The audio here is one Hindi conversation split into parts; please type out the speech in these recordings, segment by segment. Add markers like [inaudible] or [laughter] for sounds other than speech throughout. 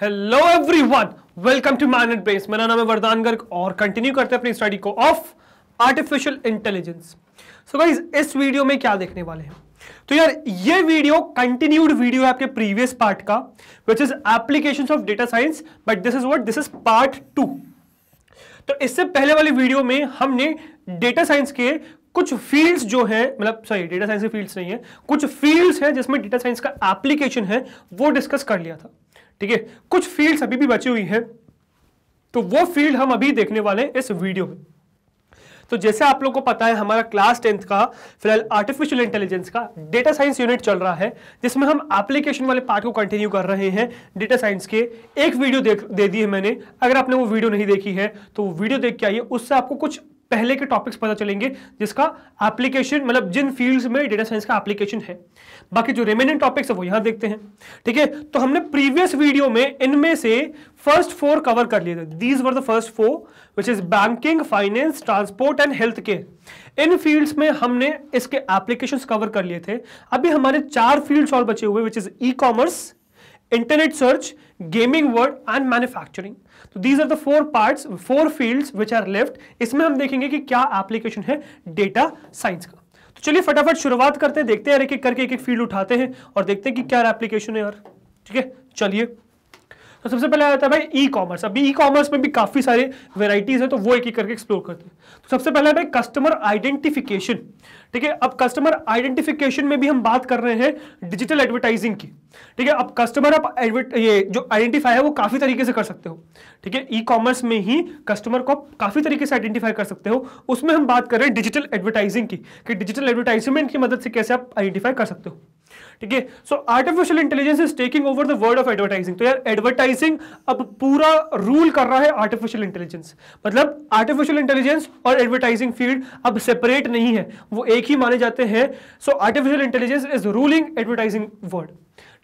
Hello everyone welcome to Magnet Brains मेरा नाम है वरदान गर्ग और कंटिन्यू करते हैं अपनी स्टडी को of artificial intelligence so guys इस वीडियो में क्या देखने वाले हैं तो यार ये वीडियो कंटिन्यूड वीडियो है आपके प्रीवियस पार्ट का which is application of data science but this is what this is part two तो इससे पहले वाली वीडियो में हमने डेटा साइंस के कुछ फील्ड्स जो है मतलब सॉरी डेटा साइंस के फील्ड्स नहीं है कुछ फील्ड्स है जिसमें डेटा साइंस का एप्लीकेशन है वो डिस्कस कर लिया था ठीक है कुछ फील्ड्स अभी भी बची हुई हैं तो वो फील्ड हम अभी देखने वाले हैं इस वीडियो में तो जैसे आप लोग को पता है हमारा क्लास टेंथ का फिलहाल आर्टिफिशियल इंटेलिजेंस का डेटा साइंस यूनिट चल रहा है जिसमें हम एप्लीकेशन वाले पार्ट को कंटिन्यू कर रहे हैं डेटा साइंस के एक वीडियो दे दी है मैंने अगर आपने वो वीडियो नहीं देखी है तो वीडियो देख के आइए उससे आपको कुछ पहले के टॉपिक्स पता चलेंगे जिसका एप्लीकेशन मतलब जिन फील्ड्स में डेटा साइंस का एप्लीकेशन है बाकी जो रिमेनिंग टॉपिक्स है वो यहां देखते हैं ठीक है तो हमने प्रीवियस वीडियो में इनमें से फर्स्ट फोर कवर कर लिए थे these were the first four which is banking finance transport and health care इन फील्ड्स में हमने इसके एप्लीकेशन कवर कर लिए थे अभी हमारे चार फील्ड्स और बचे हुए which is e commerce internet search gaming world and manufacturing तो these are the four parts four fields which are left इसमें हम देखेंगे कि क्या एप्लीकेशन है डेटा साइंस का तो चलिए फटाफट शुरुआत करते हैं देखते हैं एक एक करके एक एक फील्ड उठाते हैं और देखते हैं कि क्या एप्लीकेशन है यार ठीक है चलिए तो सबसे पहले आता है भाई ई कॉमर्स अभी ई कॉमर्स में भी काफ़ी सारे वेराइटीज़ है तो वो एक एक करके एक्सप्लोर करते हैं तो सबसे पहले भाई कस्टमर आइडेंटिफिकेशन ठीक है अब कस्टमर आइडेंटिफिकेशन में भी हम बात कर रहे हैं डिजिटल एडवर्टाइजिंग की ठीक है अब कस्टमर आप ये जो आइडेंटिफाई है वो काफ़ी तरीके से कर सकते हो ठीक है ई कॉमर्स में ही कस्टमर को काफ़ी तरीके से आइडेंटिफाई कर सकते हो उसमें हम बात कर रहे हैं डिजिटल एडवर्टाइजिंग की कि डिजिटल एडवर्टाइजमेंट की मदद से कैसे आप आइडेंटिफाई कर सकते हो ठीक है so artificial intelligence is taking over the world of advertising तो यार एडवर्टाइजिंग अब पूरा रूल कर रहा है आर्टिफिशियल इंटेलिजेंस मतलब आर्टिफिशियल इंटेलिजेंस और एडवर्टाइजिंग फील्ड अब सेपरेट नहीं है वो एक ही माने जाते हैं so artificial intelligence is ruling advertising world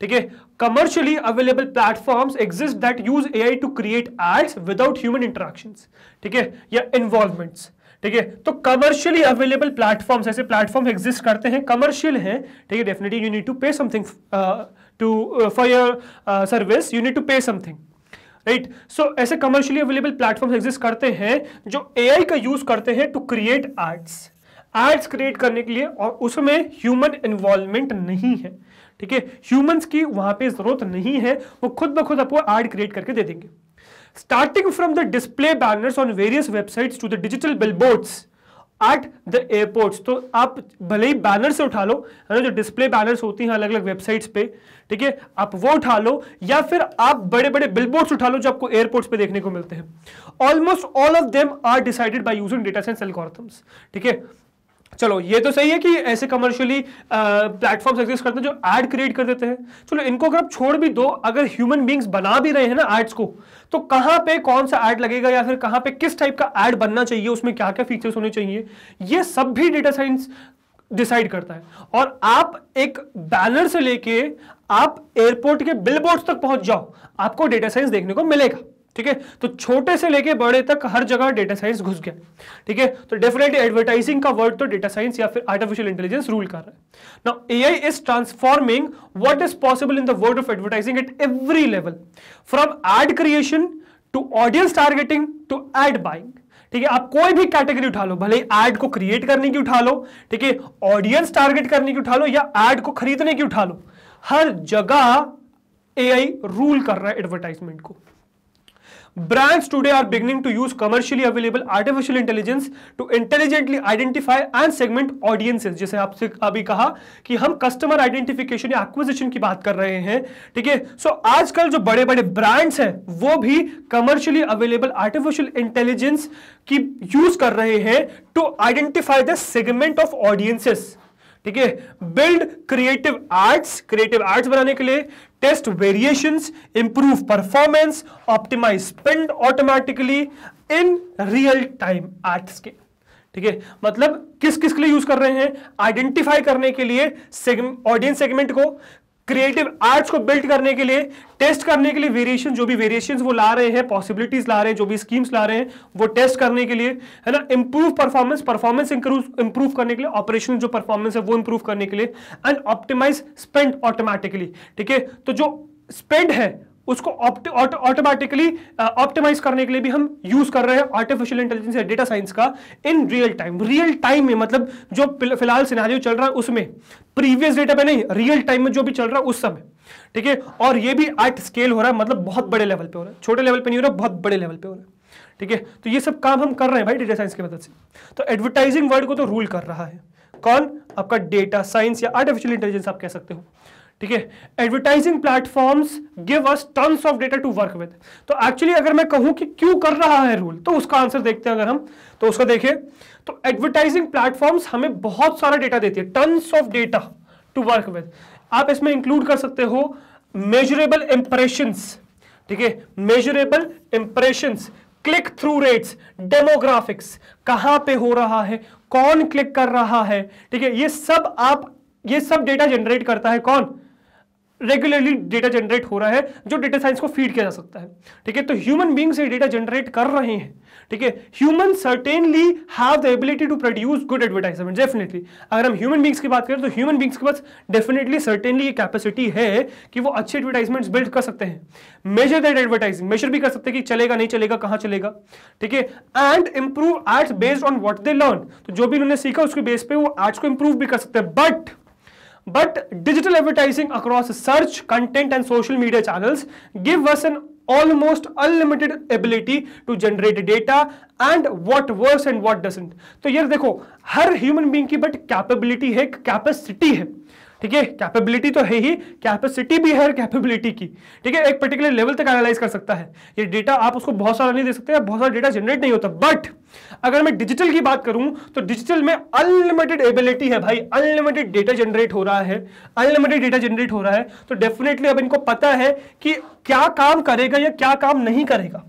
ठीक है commercially available platforms exist that use AI to create ads without human interactions ठीक है या इन्वॉल्वमेंट्स ठीक है तो कमर्शियली अवेलेबल प्लेटफॉर्म्स ऐसे प्लेटफॉर्म एग्जिस्ट करते हैं कमर्शियल हैं ठीक है definitely you need to pay something to for your service you need to pay something right so ऐसे कमर्शियली अवेलेबल प्लेटफॉर्म एग्जिस्ट करते हैं जो ए का यूज करते हैं to create arts arts create करने के लिए और उसमें ह्यूमन इन्वॉल्वमेंट नहीं है ठीक है ह्यूमंस की वहां पे जरूरत नहीं है वो खुद ब खुद आपको आर्ट क्रिएट करके दे देंगे starting from the display banners on various websites to the digital billboards at the airport तो आप भले ही बैनर से उठा लो है ना जो डिस्प्ले बैनर्स होती हैं अलग अलग वेबसाइट्स पे ठीक है आप वो उठा लो या फिर आप बड़े बड़े बिलबोर्ड्स उठा लो जो आपको एयरपोर्ट्स पे देखने को मिलते हैं almost all of them are decided by using data science algorithms ठीक है चलो ये तो सही है कि ऐसे कमर्शियली प्लेटफॉर्म्स एग्जिस्ट करते हैं जो एड क्रिएट कर देते हैं चलो इनको अगर आप छोड़ भी दो अगर ह्यूमन बींग्स बना भी रहे हैं ना एड्स को तो कहां पे कौन सा एड लगेगा या फिर कहाँ पे किस टाइप का एड बनना चाहिए उसमें क्या क्या फीचर्स होने चाहिए ये सब भी डेटा साइंस डिसाइड करता है और आप एक बैनर से लेके आप एयरपोर्ट के बिल तक पहुंच जाओ आपको डेटा साइंस देखने को मिलेगा ठीक है तो छोटे से लेके बड़े तक हर जगह डेटा साइंस घुस गया ठीक है तो डेफिनेटली एडवर्टाइजिंग का वर्ड तो डेटा साइंस या फिर आर्टिफिशियल इंटेलिजेंस रूल कर रहा है now AI is transforming what is possible in the world of advertising at every level from ad creation to audience targeting to ad buying ठीक है आप कोई भी कैटेगरी उठा लो भले एड को क्रिएट करने की उठा लो ठीक है ऑडियंस टारगेट करने की उठा लो या एड को खरीदने की उठा लो हर जगह एआई रूल कर रहा है एडवर्टाइजमेंट को Brands today are beginning to use commercially available artificial intelligence to intelligently identify and segment audiences जैसे आपसे अभी कहा कि हम कस्टमर आइडेंटिफिकेशन या एक्विजिशन की बात कर रहे हैं ठीक है सो आजकल जो बड़े बड़े ब्रांड्स हैं वो भी कमर्शियली अवेलेबल आर्टिफिशियल इंटेलिजेंस की यूज कर रहे हैं to identify the segment of audiences ठीक है build creative arts creative arts बनाने के लिए test variations, improve performance, optimize spend automatically in real time at scale. ठीक है मतलब किस किस के लिए यूज कर रहे हैं आइडेंटिफाई करने के लिए ऑडियंस सेगमेंट को क्रिएटिव आर्ट्स को बिल्ड करने के लिए टेस्ट करने के लिए वेरिएशन जो भी वेरिएशन वो ला रहे हैं पॉसिबिलिटीज ला रहे हैं जो भी स्कीम्स ला रहे हैं वो टेस्ट करने के लिए है ना इंप्रूव परफॉर्मेंस परफॉर्मेंस इंप्रूव करने के लिए ऑपरेशन जो परफॉर्मेंस है वो इंप्रूव करने के लिए एंड ऑप्टिमाइज स्पेंड ऑटोमेटिकली ठीक है तो जो स्पेंड है उसको ऑटोमेटिकली ऑप्टिमाइज uh, करने के लिए भी हम यूज कर रहे हैं आर्टिफिशियल इंटेलिजेंस या डेटा साइंस का in real time real time में मतलब जो फिलहाल सिनारियो चल रहा है उसमें प्रीवियस डेटा पे नहीं रियल टाइम में जो भी चल रहा है उस समय ठीक है और ये भी आर्ट स्केल हो रहा है मतलब बहुत बड़े लेवल पे हो रहा है छोटे लेवल पे नहीं हो रहा बहुत बड़े लेवल पे हो रहा है ठीक है तो ये सब काम हम कर रहे हैं भाई डेटा साइंस की मदद से तो एडवर्टाइजिंग वर्ड को तो रूल कर रहा है कौन आपका डेटा साइंस या आर्टिफिशियल इंटेलिजेंस आप कह सकते हो ठीक है advertising platforms give us tons of data to work with तो एक्चुअली अगर मैं कहूं कि क्यों कर रहा है रूल तो उसका आंसर देखते हैं अगर हम तो उसका देखें तो एडवर्टाइजिंग प्लेटफॉर्म्स हमें बहुत सारा डेटा देती है tons of data to work with आप इसमें इंक्लूड कर सकते हो मेजरेबल इंप्रेशंस ठीक है measurable impressions click through rates demographics कहां पे हो रहा है कौन क्लिक कर रहा है ठीक है ये सब आप ये सब डेटा जनरेट करता है कौन रेगुलरली डेटा जनरेट हो रहा है जो डेटा साइंस को फीड किया जा सकता है ठीक है तो ह्यूमन बींग्स ये डेटा जनरेट कर रहे हैं ठीक है human certainly have the ability to produce good advertisement definitely अगर हम ह्यूमन बींग्स की बात करें तो ह्यूमन बींग्स के पास डेफिनेटली सर्टेनली ये कैपेसिटी है कि वो अच्छे एडवर्टाइजमेंट्स बिल्ड कर सकते हैं मेजर दैट एडवर्टाइजिंग मेजर भी कर सकते हैं कि चलेगा नहीं चलेगा कहाँ चलेगा ठीक है and improve arts based on what they learn तो जो भी उन्होंने सीखा उसके बेस पे वो आर्ट्स को इंप्रूव भी कर सकते हैं but but digital advertising across search, content and social media channels give us an almost unlimited ability to generate data and what works and what doesn't. तो यार देखो हर ह्यूमन बींग की बट कैपेबिलिटी है कैपेसिटी है ठीक है कैपेबिलिटी तो है ही कैपेसिटी भी है कैपेबिलिटी की ठीक है एक पर्टिकुलर लेवल तक एनालाइज कर सकता है ये डेटा आप उसको बहुत सारा नहीं दे सकते बहुत सारा डेटा जनरेट नहीं होता बट अगर मैं डिजिटल की बात करूं तो डिजिटल में अनलिमिटेड एबिलिटी है भाई अनलिमिटेड डेटा जनरेट हो रहा है अनलिमिटेड डेटा जनरेट हो रहा है तो डेफिनेटली अब इनको पता है कि क्या काम करेगा या क्या काम नहीं करेगा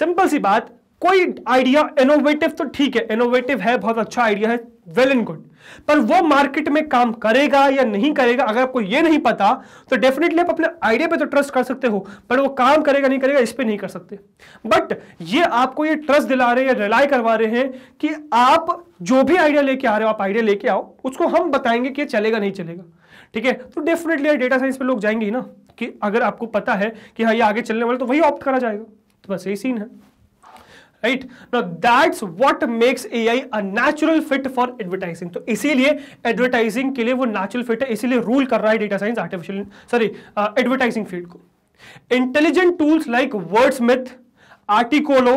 सिंपल सी बात कोई आइडिया इनोवेटिव तो ठीक है इनोवेटिव है बहुत अच्छा आइडिया है वेल एंड गुड पर वो मार्केट में काम करेगा या नहीं करेगा अगर आपको ये नहीं पता तो डेफिनेटली आप अपने आइडिया पे तो ट्रस्ट कर सकते हो पर वो काम करेगा नहीं करेगा इस पर नहीं कर सकते बट ये आपको ये ट्रस्ट दिला रहे हैं रिलाई करवा रहे हैं कि आप जो भी आइडिया लेके आ रहे हो आप आइडिया लेके आओ उसको हम बताएंगे कि चलेगा नहीं चलेगा ठीक है तो डेफिनेटली डेटा साइंस पर लोग जाएंगे ना कि अगर आपको पता है कि हाँ ये आगे चलने वाले तो वही ऑप्ट करा जाएगा तो बस यही सीन है right now that's what makes AI a natural fit for advertising तो इसीलिए एडवर्टाइजिंग के लिए वो नेचुरल फिट है इसीलिए रूल कर रहा है data science artificial sorry advertising field को intelligent tools like Wordsmith Articoolo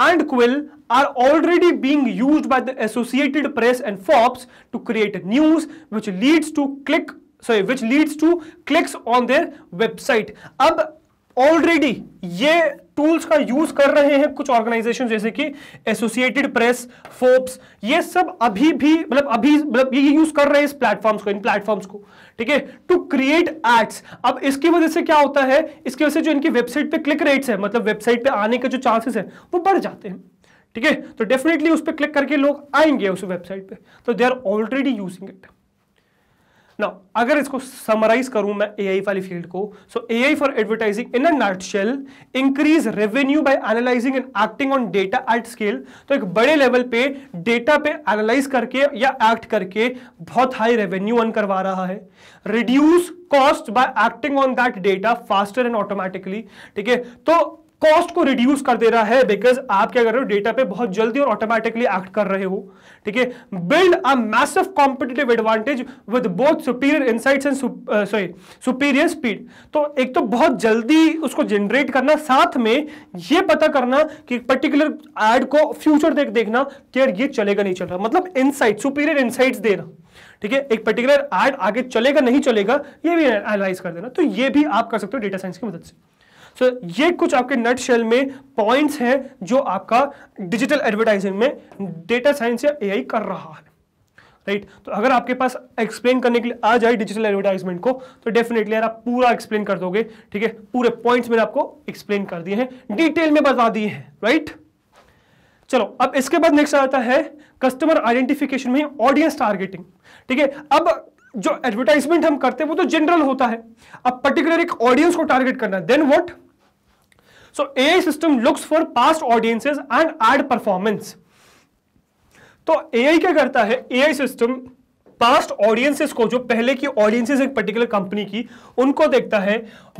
and Quill are already being use by the Associated Press and Forbes to create news which leads to click sorry which leads to clicks on their website अब ऑलरेडी ये टूल्स का यूज कर रहे हैं कुछ ऑर्गेनाइजेशन जैसे कि एसोसिएटेड प्रेस फोर्ब्स ये सब अभी भी मतलब अभी मतलब ये यूज कर रहे हैं इस प्लेटफॉर्म्स को इन प्लेटफॉर्म्स को ठीक है टू क्रिएट एड्स अब इसकी वजह से क्या होता है इसकी वजह से जो इनकी वेबसाइट पे क्लिक रेट्स है मतलब वेबसाइट पे आने के जो चांसेस है वो बढ़ जाते हैं ठीक है तो डेफिनेटली उस पर क्लिक करके लोग आएंगे उस वेबसाइट पे तो they are already using it ना अगर इसको समराइज करूं मैं एआई वाली फील्ड को so AI for advertising in a nutshell increase revenue by analysing and acting on data at scale तो एक बड़े लेवल पे डेटा पे एनालाइज करके या एक्ट करके बहुत हाई रेवेन्यू अर्न करवा रहा है reduce cost by acting on that data faster and automatically ठीक है तो कॉस्ट को रिड्यूस कर दे रहा है बिकॉज आप क्या कर रहे हो डेटा पे बहुत जल्दी और ऑटोमेटिकली एक्ट कर रहे हो ठीक है build a massive competitive advantage with both superior insight and sorry superior speed तो एक तो बहुत जल्दी उसको जनरेट करना साथ में ये पता करना कि पर्टिकुलर एड को फ्यूचर देख देखना कि यार ये चलेगा नहीं चल रहा मतलब इनसाइट सुपीरियर दे देना ठीक है एक पर्टिकुलर एड आगे चलेगा नहीं चलेगा ये भी एनालाइज कर देना तो ये भी आप कर सकते हो डेटा साइंस की मदद से सो so, ये कुछ आपके नट शेल में पॉइंट्स हैं जो आपका डिजिटल एडवर्टाइजिंग में डेटा साइंस या एआई कर रहा है राइट right? तो अगर आपके पास एक्सप्लेन करने के लिए आ जाए डिजिटल एडवर्टाइजमेंट को तो डेफिनेटली यार आप पूरा एक्सप्लेन कर दोगे ठीक है पूरे पॉइंट्स मैंने आपको एक्सप्लेन कर दिए हैं डिटेल में बता दिए हैं राइट चलो अब इसके बाद नेक्स्ट आता है कस्टमर आइडेंटिफिकेशन में ऑडियंस टारगेटिंग ठीक है अब जो एडवर्टाइजमेंट हम करते हैं वो तो जनरल होता है अब पर्टिकुलर एक ऑडियंस को टारगेट करना है then what so a system looks for past audiences and ad performance तो ए क्या करता है ए सिस्टम पास्ट ऑडियंसेस को जो पहले की ऑडियंसेस एक पर्टिकुलर कंपनी की उनको देखता है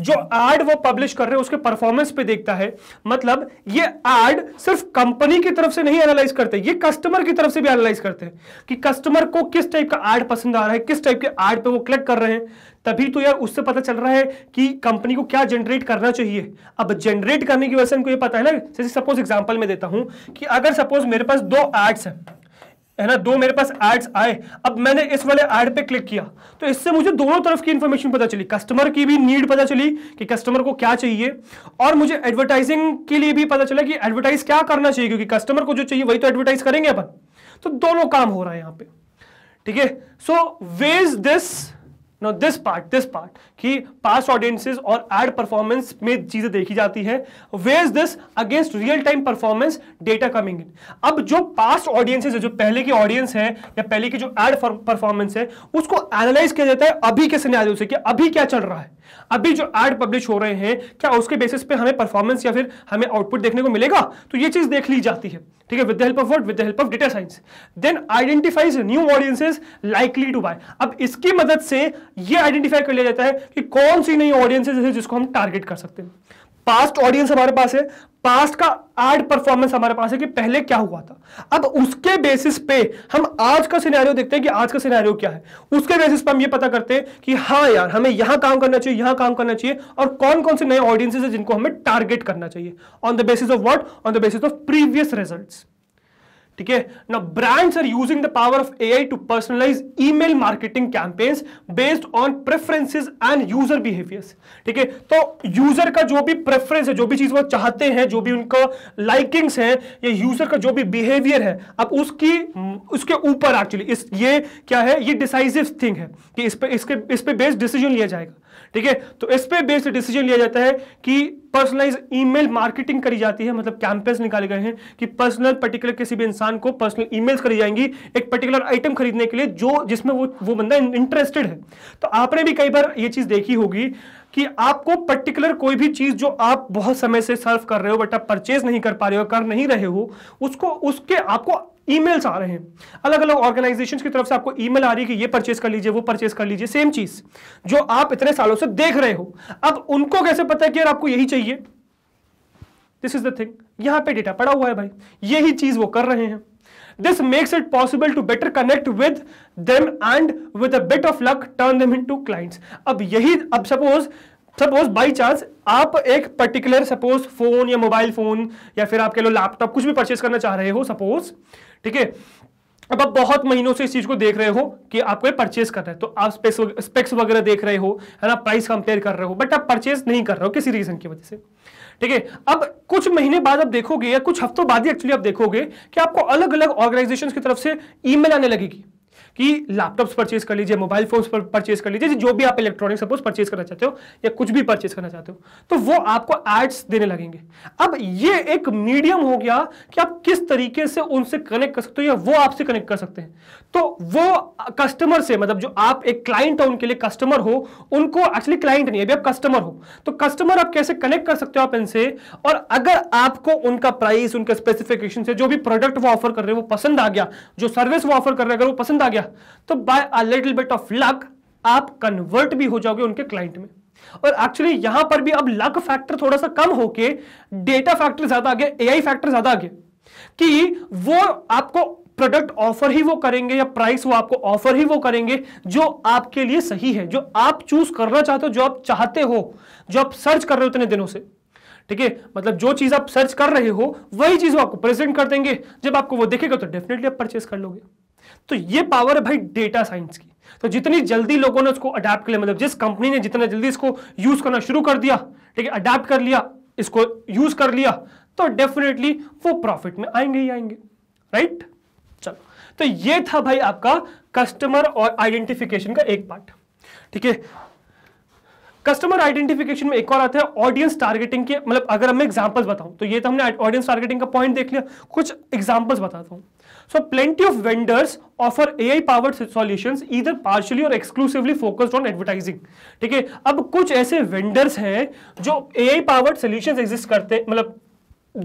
जो एड वो पब्लिश कर रहे हैं उसके परफॉर्मेंस पे देखता है मतलब ये एड सिर्फ कंपनी की तरफ से नहीं एनालाइज करते ये कस्टमर की तरफ से भी एनालाइज करते हैं कि कस्टमर को किस टाइप का एड पसंद आ रहा है किस टाइप के एड पे वो क्लिक कर रहे हैं तभी तो यार उससे पता चल रहा है कि कंपनी को क्या जनरेट करना चाहिए अब जनरेट करने की वजह से इनको ये पता है ना जैसे सपोज एग्जाम्पल में देता हूं कि अगर सपोज मेरे पास दो एड्स हैं है ना दो मेरे पास एड्स आए अब मैंने इस वाले एड पे क्लिक किया तो इससे मुझे दोनों तरफ की इंफॉर्मेशन पता चली कस्टमर की भी नीड पता चली कि कस्टमर को क्या चाहिए और मुझे एडवर्टाइजिंग के लिए भी पता चला कि एडवर्टाइज क्या करना चाहिए क्योंकि कस्टमर को जो चाहिए वही तो एडवर्टाइज करेंगे अपन तो दोनों काम हो रहा है यहाँ पे ठीक है so weighs this no this part this part कि पास्ट ऑडियंसेस और एड परफॉर्मेंस में चीजें देखी जाती है weighs this against real time performance data coming in अब जो पास्ट ऑडियंसेस है जो पहले की ऑडियंस है या पहले की जो एड परफॉर्मेंस है उसको एनालाइज किया जाता है अभी के सिनेरियो से कि अभी क्या चल रहा है अभी जो एड पब्लिश हो रहे हैं क्या उसके बेसिस पे हमें परफॉर्मेंस या फिर हमें आउटपुट देखने को मिलेगा तो ये चीज देख ली जाती है ठीक है with the help of word with the help of data science then identifies new audiences likely to buy अब इसकी मदद से ये आइडेंटिफाई कर लिया जाता है कि कौन सी नई ऑडियंसेस है जिसको हम टारगेट कर सकते हैं पास्ट ऑडियंस हमारे पास है पास्ट का आर्ट परफॉर्मेंस हमारे पास है कि पहले क्या हुआ था अब उसके बेसिस पे हम आज का सिनेरियो देखते हैं कि आज का सिनेरियो क्या है उसके बेसिस पे हम ये पता करते हैं कि हाँ यार हमें यहां काम करना चाहिए यहां काम करना चाहिए और कौन कौन से नए ऑडियंसेस है जिनको हमें टारगेट करना चाहिए on the basis of what on the basis of previous result ठीक है ना brands are using the power of AI to personalise email marketing campaigns based on preferences and user behaviours ठीक है तो यूजर का जो भी प्रेफरेंस है जो भी चीज वो चाहते हैं जो भी उनका लाइकिंग्स है या यूजर का जो भी बिहेवियर है अब उसकी उसके ऊपर एक्चुअली इस ये क्या है ये डिसाइसिव थिंग है कि इस पर इसके इस पर बेस्ड डिसीजन लिया जाएगा ठीक है तो इस पर बेस्ड डिसीजन लिया जाता है कि पर्सनलाइज ईमेल मार्केटिंग करी जाती है मतलब कैंपेन्स निकाले गए हैं कि पर्सनल पर्टिकुलर किसी भी इंसान को पर्सनल ईमेल्स करी जाएंगी एक पर्टिकुलर आइटम खरीदने के लिए जो जिसमें वो वो बंदा इंटरेस्टेड है तो आपने भी कई बार ये चीज़ देखी होगी कि आपको पर्टिकुलर कोई भी चीज़ जो आप बहुत समय से सर्व कर रहे हो बट आप परचेज नहीं कर पा रहे हो कर नहीं रहे हो उसको उसके आपको ईमेल्स आ रहे हैं अलग अलग ऑर्गेनाइजेशंस की तरफ से आपको ईमेल आ रही है कि ये परचेज कर लीजिए वो परचेज कर लीजिए सेम चीज़ जो आप इतने सालों से देख रहे हो अब उनको कैसे पता है कि यार आपको यही चाहिए ये दिस इज द थिंग यहां पे डेटा पड़ा हुआ है भाई यही चीज वो कर रहे हैं this makes it possible to better connect with them and with a bit of luck turn them into clients अब यही अब सपोज सपोज बाई चांस आप एक पर्टिकुलर सपोज फोन या मोबाइल फोन या फिर आप कह लो लैपटॉप कुछ भी परचेस करना चाह रहे हो सपोज ठीक है अब आप बहुत महीनों से इस चीज को देख रहे हो कि आपको परचेस करना है तो आप स्पेक्स स्पेक्स वगैरह देख रहे हो है ना प्राइस कंपेयर कर रहे हो बट आप परचेस नहीं कर रहे हो किसी रीजन की वजह से ठीक है अब कुछ महीने बाद आप देखोगे या कुछ हफ्तों बाद ही एक्चुअली आप देखोगे कि आपको अलग अलग ऑर्गेनाइजेशन की तरफ से ईमेल आने लगेगी कि लैपटॉप्स परचेज कर लीजिए मोबाइल फोन्स पर परचेज कर लीजिए जो भी आप इलेक्ट्रॉनिक सपोज परचेज करना चाहते हो या कुछ भी परचेज करना चाहते हो तो वो आपको एड्स देने लगेंगे अब ये एक मीडियम हो गया कि आप किस तरीके से उनसे कनेक्ट कर सकते हो या वो आपसे कनेक्ट कर सकते हैं तो वो कस्टमर से मतलब जो आप एक क्लाइंट हो उनके लिए कस्टमर हो उनको एक्चुअली क्लाइंट नहीं अभी आप कस्टमर हो तो कस्टमर आप कैसे कनेक्ट कर सकते हो आप इनसे और अगर आपको उनका प्राइस उनका स्पेसिफिकेशन से जो भी प्रोडक्ट वो ऑफर कर रहे हैं वो पसंद आ गया जो सर्विस वो ऑफर कर रहे हैं अगर वो पसंद आ गया तो by a little bit of luck आप कन्वर्ट भी हो जाओगे उनके क्लाइंट में और एक्चुअली यहां पर भी अब लक फैक्टर थोड़ा सा कम होके डेटा फैक्टर ज्यादा आगे ए आई फैक्टर ज्यादा आगे कि वो आपको प्रोडक्ट ऑफर ही वो करेंगे या प्राइस वो आपको ऑफर ही वो करेंगे जो आपके लिए सही है जो आप चूज करना चाहते हो जो आप चाहते हो जो आप सर्च कर रहे हो इतने दिनों से ठीक है मतलब जो चीज आप सर्च कर रहे हो वही चीज वो आपको प्रेजेंट कर देंगे जब आपको वो देखेगा तो डेफिनेटली आप परचेस कर लोगे तो ये पावर है भाई डेटा साइंस की तो जितनी जल्दी लोगों ने उसको अडेप्ट लिया मतलब जिस कंपनी ने जितना जल्दी इसको यूज करना शुरू कर दिया ठीक है अडेप्ट कर लिया इसको यूज कर लिया तो डेफिनेटली वो प्रॉफिट में आएंगे ही आएंगे राइट चलो तो ये था भाई आपका कस्टमर और आइडेंटिफिकेशन का एक पार्ट ठीक है कस्टमर आइडेंटिफिकेशन में एक और आता है ऑडियंस टारगेटिंग के मतलब अगर मैं एग्जांपल्स बताऊं तो ये तो हमने ऑडियंस टारगेटिंग का पॉइंट देख लिया कुछ एग्जांपल्स बताता हूं So plenty of vendors offer AI powered solutions either partially or exclusively focused on advertising. ठीक है अब कुछ ऐसे vendors हैं जो AI powered solutions exist करते मतलब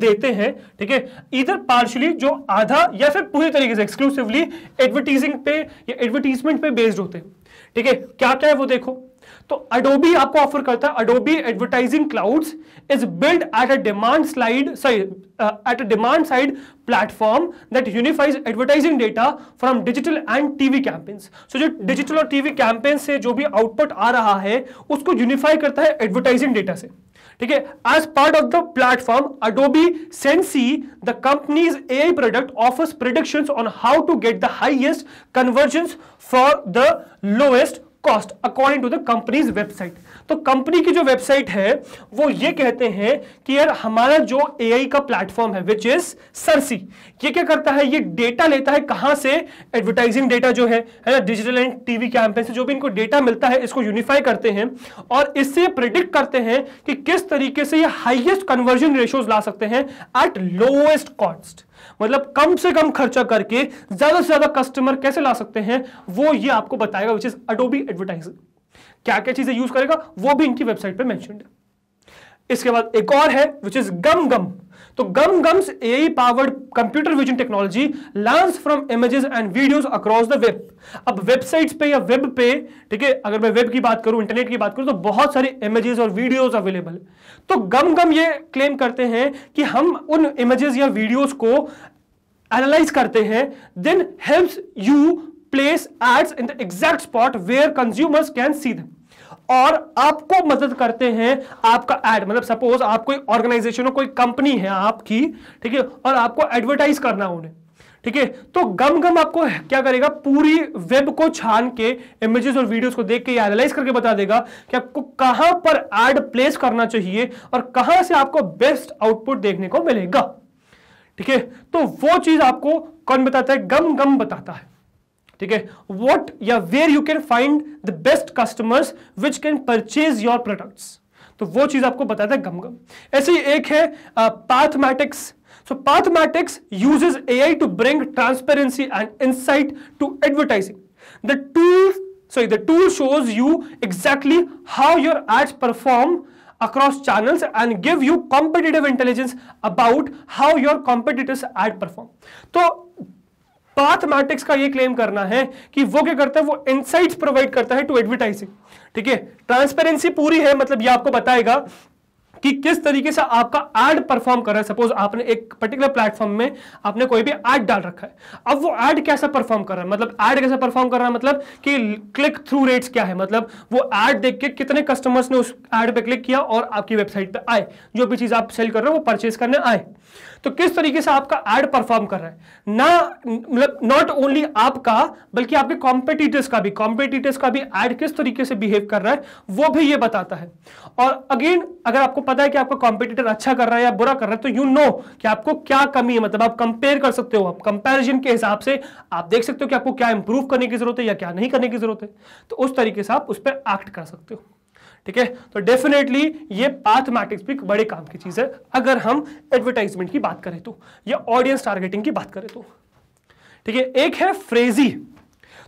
देते हैं ठीक है इधर पार्शली जो आधा या फिर पूरी तरीके से एक्सक्लूसिवली एडवर्टीजिंग पे या एडवर्टीजमेंट पे बेस्ड होते हैं ठीक है क्या क्या है वो देखो तो अडोबी आपको ऑफर करता है Adobe advertising cloud is build at a demand slide sorry at a demand side platform that unifies advertising data from digital and TV campaigns so जो डिजिटल और टीवी कैंपेन से जो भी आउटपुट आ रहा है उसको यूनिफाई करता है एडवर्टाइजिंग डेटा से ठीक है as part of the platform Adobe Sensei the company's A I product offers prediction on how to get the highest conversion for the lowest cost according to the company's website तो कंपनी की जो वेबसाइट है वो ये कहते हैं कि यार हमारा जो एआई का प्लेटफॉर्म है विच इज सरसी ये क्या करता है ये डेटा लेता है कहां से एडवर्टाइजिंग डेटा जो है है ना डिजिटल एंड टीवी कैंपेन से जो भी इनको डेटा मिलता है इसको यूनिफाई करते हैं और इससे प्रिडिक्ट करते हैं कि किस तरीके से ये हाइएस्ट कन्वर्जन रेशियोज ला सकते हैं एट लोएस्ट कॉस्ट मतलब कम से कम खर्चा करके ज्यादा से ज्यादा कस्टमर कैसे ला सकते हैं वो ये आपको बताएगा विच इज अडोबी एडवर्टाइजिंग क्या क्या चीजें यूज करेगा वो भी इनकी वेबसाइट पर मैंशन है इसके बाद एक और है विच इज गम गम तो GumGum's A powered computer vision technology learns from images and videos across the web अब वेबसाइट्स पे या वेब पे ठीक है अगर मैं वेब की बात करूं इंटरनेट की बात करूं तो बहुत सारे इमेजेस और वीडियोस अवेलेबल तो गम गम ये क्लेम करते हैं कि हम उन इमेजेस या वीडियोस को एनालाइज करते हैं then helps you place ads in the exact spot where consumers can see them और आपको मदद करते हैं आपका एड मतलब सपोज आप कोई ऑर्गेनाइजेशन हो कोई कंपनी है आपकी ठीक है और आपको एडवर्टाइज करना उन्हें ठीक है तो गम गम आपको क्या करेगा पूरी वेब को छान के इमेजेस और वीडियोस को देख के या एनालाइज करके बता देगा कि आपको कहां पर एड प्लेस करना चाहिए और कहां से आपको बेस्ट आउटपुट देखने को मिलेगा ठीक है तो वो चीज आपको कौन बताता है गम गम बताता है ठीक है वॉट या where you can find the best customers which can purchase your products तो वो चीज आपको बताता है गम गम ऐसे एक है Pathmatics so Pathmatics uses AI to bring transparency and insight to advertising the tool sorry the tool shows you exactly how your ads perform across channels and give you competitive intelligence about how your competitors ad perform तो पाथमैटिक्स का ये क्लेम करना है कि वो क्या करता है वो इनसाइट्स प्रोवाइड करता है टू एडवर्टाइजिंग ठीक है ट्रांसपेरेंसी पूरी है मतलब ये आपको बताएगा कि किस तरीके से आपका एड परफॉर्म कर रहा है सपोज आपने एक पर्टिकुलर प्लेटफॉर्म में आपने कोई भी एड डाल रखा है अब वो एड कैसे परफॉर्म कर रहा है मतलब एड कैसे परफॉर्म कर रहा है मतलब कि क्लिक थ्रू रेट्स क्या है मतलब वो एड देख के कितने कस्टमर्स ने उस एड पे क्लिक किया और आपकी वेबसाइट पे आए जो भी चीज़ आप सेल कर रहे हो वो परचेज करने आए तो किस तरीके से आपका एड परफॉर्म कर रहा है ना मतलब नॉट ओनली आपका बल्कि आपके कॉम्पिटिटर्स का भी कॉम्पिटिटर्स का भी एड किस तरीके से बिहेव कर रहा है वो भी ये बताता है और अगेन अगर आपको पता है कि आपका कॉम्पिटिटर अच्छा कर रहा है या बुरा कर रहा है तो यू you नो know कि आपको क्या कमी है मतलब आप कंपेयर कर सकते हो आप कंपेरिजन के हिसाब से आप देख सकते हो कि आपको क्या इंप्रूव करने की जरूरत है या क्या नहीं करने की जरूरत है तो उस तरीके से आप उस पर एक्ट कर सकते हो ठीक है तो डेफिनेटली ये पाथमेटिक्स भी बड़े काम की चीज़ है अगर हम एडवर्टाइजमेंट की बात करें तो या ऑडियंस टारगेटिंग की बात करें तो ठीक है एक है फ्रेजी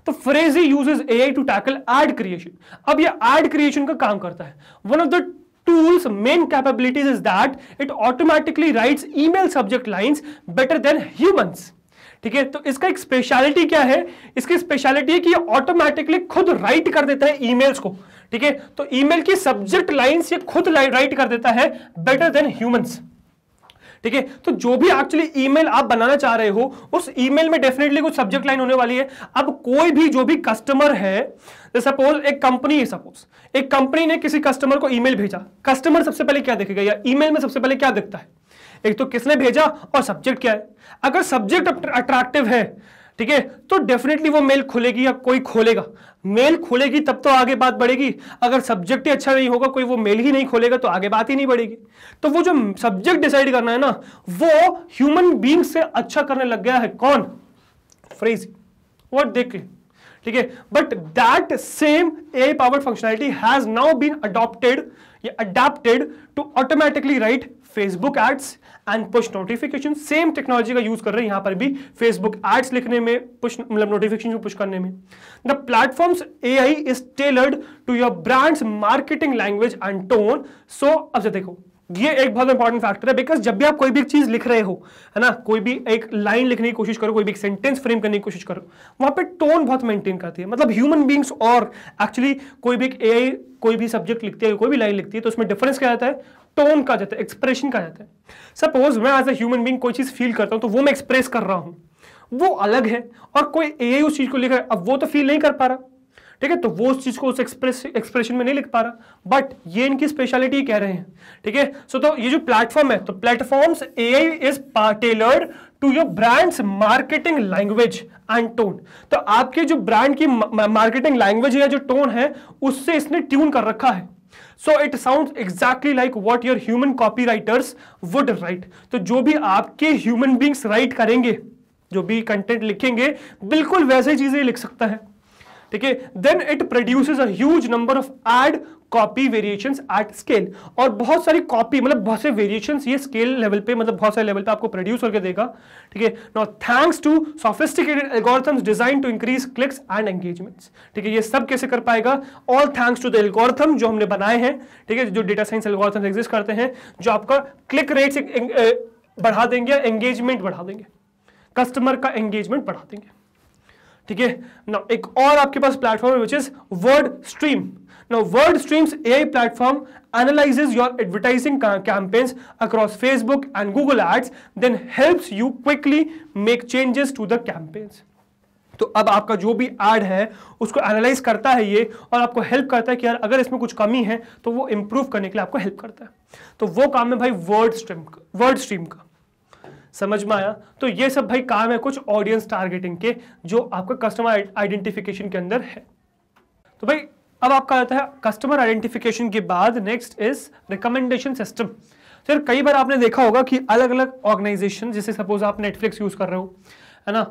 तो Phrasee uses AI to tackle ad creation अब ये एड क्रिएशन का काम करता है one of the main capabilities is that it automatically write email subject line better than humans ठीक है तो इसका एक स्पेशलिटी क्या है इसकी स्पेशलिटी है कि ये ऑटोमेटिकली खुद राइट कर देता है ईमेल्स को ठीक है तो ईमेल की सब्जेक्ट लाइन से खुद राइट कर देता है बेटर देन ह्यूमंस ठीक है तो जो भी एक्चुअली ईमेल आप बनाना चाह रहे हो उस ईमेल में डेफिनेटली कुछ सब्जेक्ट लाइन होने वाली है अब कोई भी जो भी कस्टमर है सपोज तो एक कंपनी है सपोज एक कंपनी ने किसी कस्टमर को ईमेल भेजा कस्टमर सबसे पहले क्या देखेगा या ईमेल में सबसे पहले क्या दिखता है एक तो किसने भेजा और सब्जेक्ट क्या है अगर सब्जेक्ट अट्रैक्टिव है ठीक है तो डेफिनेटली वो मेल खुलेगी या कोई खोलेगा मेल खुलेगी तब तो आगे बात बढ़ेगी अगर सब्जेक्ट ही अच्छा नहीं होगा कोई वो मेल ही नहीं खोलेगा तो आगे बात ही नहीं बढ़ेगी तो वो जो सब्जेक्ट डिसाइड करना है ना वो ह्यूमन बींग से अच्छा करने लग गया है कौन फ्रेज वॉट देख ठीक है but that same A power functionality has now been adopted adapted to automatically write Facebook ads and push notification same technology का यूज कर रहे हैं यहां पर भी फेसबुक एड्स लिखने में पुश मतलब नोटिफिकेशन को पुश करने में the platforms A I is tailored to your brand's marketing language and tone so अब से देखो ये एक बहुत इंपॉर्टेंट फैक्टर है बिकॉज जब भी आप कोई भी चीज लिख रहे हो है ना कोई भी एक लाइन लिखने की कोशिश करो कोई भी एक सेंटेंस फ्रेम करने की कोशिश करो वहां पे टोन बहुत मेंटेन करती है मतलब ह्यूमन बींग्स और एक्चुअली कोई भी एक ए कोई भी सब्जेक्ट लिखती है कोई भी लाइन लिखती है तो उसमें डिफरेंस क्या आता है टोन का जाता है एक्सप्रेशन का जाता है सपोज मैं एज ए ह्यूमन बींग कोई चीज़ फील करता हूँ तो वो मैं एक्सप्रेस कर रहा हूँ वो अलग है और कोई ए उस चीज़ को है अब वो तो फील नहीं कर पा रहा ठीक है तो वो उस चीज़ को उस एक्सप्रेस एक्सप्रेशन में नहीं लिख पा रहा बट ये इनकी स्पेशलिटी कह रहे हैं ठीक है सो तो ये जो प्लेटफॉर्म है तो platform's A I is tailored to your brand's marketing language and tone तो आपके जो ब्रांड की मार्केटिंग लैंग्वेज या जो टोन है उससे इसने ट्यून कर रखा है so it sound exactly like what your human copywriters would write तो जो भी आपके ह्यूमन बींग्स राइट करेंगे जो भी कंटेंट लिखेंगे बिल्कुल वैसे चीजें लिख सकता है ठीक है then it produce a huge number of ad copy variations at scale और बहुत सारी कॉपी मतलब बहुत सारे वेरिएशंस ये स्केल लेवल पे मतलब बहुत सारे लेवल पे आपको प्रोड्यूस करके देगा ठीक है now thanks to sophisticated algorithms design to increase clicks and engagements ठीक है ये सब कैसे कर पाएगा all thanks to the algorithm जो हमने बनाए हैं ठीक है जो डेटा साइंस एल्गोरिथम्स एग्जिस्ट करते हैं जो आपका क्लिक रेट बढ़ा देंगे या एंगेजमेंट बढ़ा देंगे कस्टमर का एंगेजमेंट बढ़ा देंगे ठीक है ना एक और आपके पास प्लेटफॉर्म है which is WordStream Now, streams AI platform analyzes your advertising campaigns across Facebook and Google Ads, then helps you quickly make changes to the campaigns. तो अब आपका जो भी एड है उसको एनालाइज करता है ये और आपको हेल्प करता है कि यार अगर इसमें कुछ कमी है तो वो इंप्रूव करने के लिए आपको हेल्प करता है तो वो काम है भाई वर्ड स्ट्रीम का वर्ड स्ट्रीम का समझ में आया तो ये सब भाई काम है कुछ ऑडियंस टारगेटिंग के जो आपका कस्टमर आइडेंटिफिकेशन के अंदर है तो भाई अब आपका आता है कस्टमर आइडेंटिफिकेशन के बाद next is recommendation system sir कई बार आपने देखा होगा कि अलग अलग ऑर्गेनाइजेशन जैसे सपोज आप नेटफ्लिक्स यूज़ कर रहे हो है ना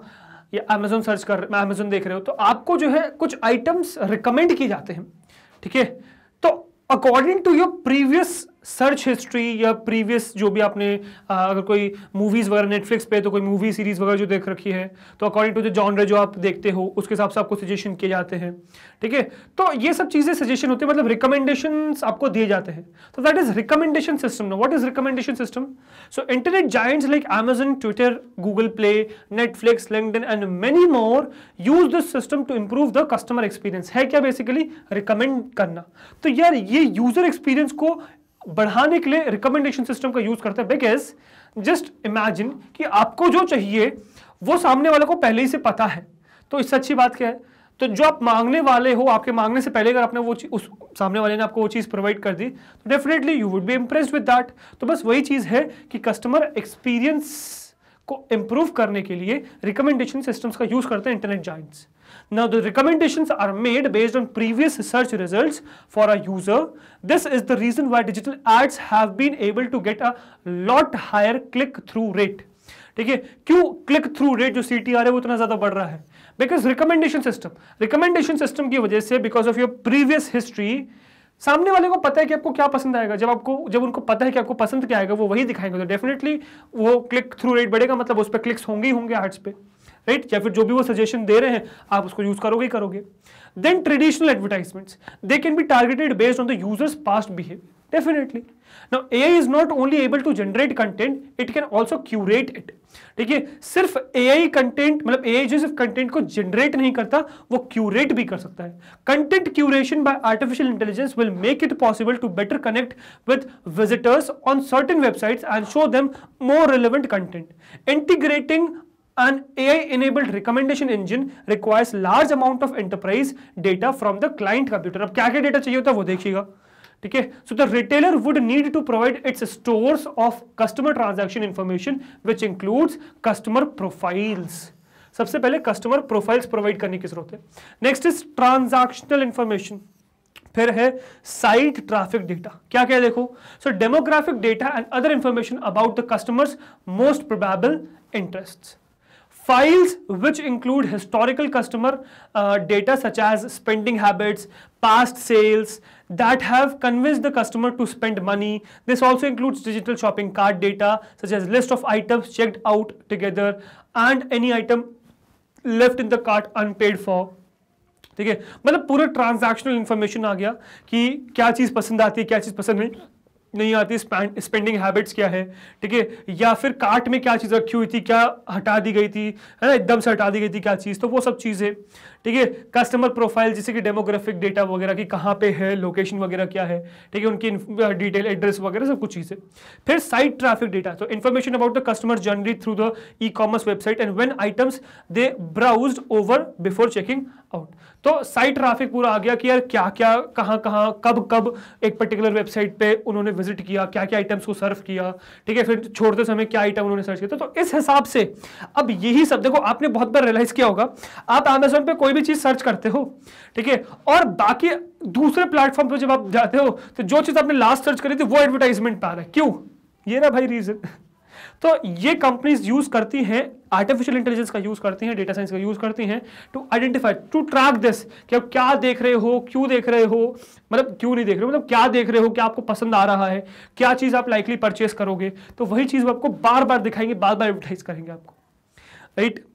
या अमेजोन सर्च कर रहे अमेजोन देख रहे हो तो आपको जो है कुछ आइटम्स रिकमेंड किए जाते हैं ठीक है तो according to your previous search history या प्रीवियस जो भी आपने आ, अगर कोई मूवीज़ वगैरह नेटफ्लिक्स पे तो कोई मूवी सीरीज़ वगैरह जो देख रखी है तो अकॉर्डिंग टू द जॉनर जो आप देखते हो उसके हिसाब से आपको सजेशन किए जाते हैं ठीक है तो ये सब चीज़ें सजेशन होते हैं मतलब रिकमेंडेशन आपको दिए जाते हैं तो that is recommendation system no what is recommendation system so internet giants like Amazon Twitter Google Play Netflix LinkedIn and many more use this system to improve the customer experience है क्या बेसिकली रिकमेंड करना तो यार ये यूजर एक्सपीरियंस को बढ़ाने के लिए रिकमेंडेशन सिस्टम का यूज करते हैं बिकॉज जस्ट इमेजिन कि आपको जो चाहिए वो सामने वाले को पहले ही से पता है तो इससे अच्छी बात क्या है तो जो आप मांगने वाले हो आपके मांगने से पहले अगर आपने वो उस सामने वाले ने आपको वो चीज़ प्रोवाइड कर दी तो definitely you would be impress with that तो बस वही चीज़ है कि कस्टमर एक्सपीरियंस को इम्प्रूव करने के लिए रिकमेंडेशन सिस्टम्स का यूज करते हैं internet giants now the recommendations are made based on previous research results for a user this is the reason why digital ads have been able to get a lot higher click through rate ठीक है क्यों क्लिक थ्रू रेट जो सी टी आर है वो इतना ज्यादा बढ़ रहा है because recommendation system recommendation system की वजह से because of your previous history सामने वाले को पता है कि आपको क्या पसंद आएगा जब आपको जब उनको पता है कि आपको पसंद क्या आएगा वो वही दिखाएंगे तो डेफिनेटली वो क्लिक थ्रू रेट बढ़ेगा मतलब उस पर क्लिक्स होंगे ही होंगे आर्ट्स पे राइट या फिर जो भी वो सजेशन दे रहे हैं आप उसको यूज करोगे ही करोगे Then traditional advertisements. They can be targeted based on the user's past behavior. Definitely. Now AI is not only able to generate content, it can also curate it. ठीक है सिर्फ AI content मतलब AI जो सिर्फ content को generate नहीं करता वो curate भी कर सकता है Content curation by artificial intelligence will make it possible to better connect with visitors on certain websites and show them more relevant content. Integrating An AI-enabled recommendation engine requires large amount of enterprise data from the client computer. ab kya kya data chahiye hota है वो देखिएगा ठीक है so the retailer would need to provide its stores of customer transaction information which includes customer profiles सबसे पहले कस्टमर प्रोफाइल्स प्रोवाइड करने की जरूरत है नेक्स्ट इज ट्रांजैक्शनल इंफॉर्मेशन फिर है साइट ट्रैफिक डेटा क्या क्या देखो so demographic data and other information about the customers most probable interests. files which include historical customer uh, data such as spending habits, past sales that have convinced the customer to spend money. This also includes digital shopping cart data such as list of items checked out together and any item left in the cart unpaid for. ठीक है मतलब पूरा ट्रांजैक्शनल इन्फॉर्मेशन आ गया कि क्या चीज़ पसंद आती है क्या चीज़ पसंद नहीं नहीं आती स्पेंडिंग हैबिट्स क्या है ठीक है या फिर कार्ट में क्या चीज़ रखी हुई थी क्या हटा दी गई थी है ना एकदम से हटा दी गई थी क्या चीज़ तो वो सब चीज़ें ठीक है कस्टमर प्रोफाइल जैसे कि डेमोग्राफिक डेटा वगैरह की कहाँ पे है लोकेशन वगैरह क्या है ठीक है उनकी डिटेल एड्रेस वगैरह सब कुछ चीज़ें फिर साइट ट्रैफिक डेटा तो information about the customer generate through the e commerce website and when items they browse over before checking out तो साइट ट्राफिक पूरा आ गया कि यार क्या क्या कहाँ कहाँ कब कब एक पर्टिकुलर वेबसाइट पे उन्होंने विजिट किया क्या क्या आइटम्स को सर्व किया ठीक है फिर छोड़ते समय क्या आइटम उन्होंने सर्च किया तो, तो इस हिसाब से अब यही सब देखो आपने बहुत बार रियलाइज किया होगा आप अमेजोन पे कोई कोई भी चीज सर्च करते हो ठीक है और बाकी दूसरे प्लेटफॉर्म पर जब आप जाते हो तो जो चीज आपने लास्ट सर्च करी थी वो एडवर्टाइजमेंट पा रहा है क्यों ये ना भाई रीजन [laughs] तो ये कंपनीज यूज करती हैं आर्टिफिशियल इंटेलिजेंस का यूज करती हैं डेटा साइंस का यूज करती हैं to identify to track this कि आप क्या देख रहे हो क्यों देख रहे हो मतलब क्यों नहीं देख रहे हो मतलब क्या देख रहे हो क्या आपको पसंद आ रहा है क्या चीज़ आप लाइकली परचेस करोगे तो वही चीज़ आपको बार बार दिखाएंगे बार बार एडवर्टाइज करेंगे आपको right right?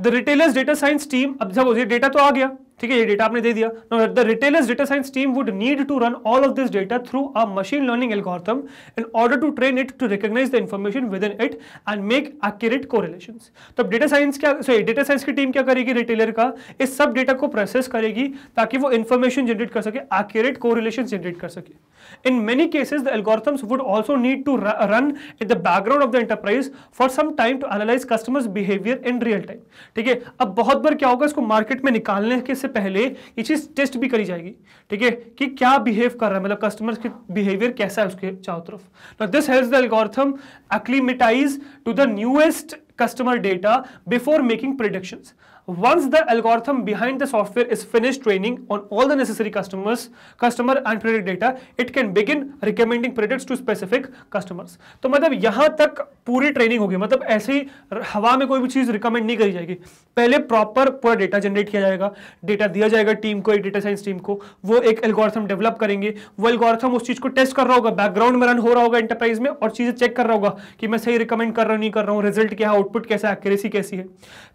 The retailer's data science team अब जब डेटा तो आ गया ठीक है ये डेटा आपने दे दिया no the retailer's data science team would need to run all of this data through a machine learning algorithm in order to train it to recognise the information within it and make accurate correlation तो डेटा साइंस क्या सॉरी डेटा साइंस की टीम क्या करेगी रिटेलर का इस सब डेटा को प्रोसेस करेगी ताकि वो इन्फॉर्मेशन जनरेट कर सके एक्यूरेट कोरिलेशन जनरेट कर सके in many cases the algorithms would also need to run in the background of the enterprise for some time to analyse customers behaviour in real time ठीक है अब बहुत बार क्या होगा इसको मार्केट में निकालने के से पहले ये चीज़ टेस्ट भी करी जाएगी ठीक है कि क्या बिहेव कर रहा है मतलब कस्टमर के बिहेवियर कैसा है उसके चारों तरफ ना this help the algorithm acclimatize to the newest customer data before making predictions Once the algorithm behind the software is finished training on all the necessary customers, customer and predict data, it can begin recommending predicts to specific customers. तो मतलब यहाँ तक पूरी ट्रेनिंग होगी मतलब ऐसे ही हवा में कोई भी चीज़ रिकमेंड नहीं करी जाएगी पहले प्रॉपर पूरा डेटा जनरेट किया जाएगा डेटा दिया जाएगा टीम को एक डेटा साइंस टीम को वो एक एल्गोरिथम डेवलप करेंगे वो एल्गोरिथम उस चीज़ को टेस्ट कर रहा होगा बैकग्राउंड में रन हो रहा होगा इंटरप्राइज में और चीज़ें चेक कर रहा होगा कि मैं सही रिकमेंड कर रहा हूँ नहीं कर रहा हूँ रिजल्ट क्या है आउटपुट कैसा है एक्यूरेसी कैसी है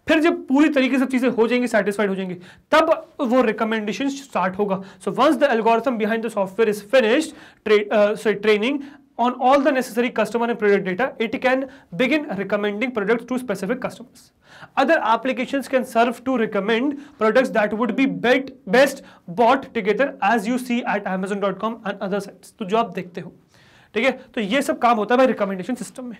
फिर जब पूरी तरीके ये सब चीज़ें हो जाएंगी सेटिस्फाइड हो जाएंगी तब वो रिकमेंडेशन स्टार्ट होगा so once the algorithm behind the software is finished sorry training on all the necessary customer and product data, it can begin recommending products to specific customers. Other applications can serve to recommend products that would be bet, best bought together as you see at Amazon.com and other sites. तो जो आप देखते हो ठीक है तो ये सब काम होता है भाई रिकमेंडेशन सिस्टम में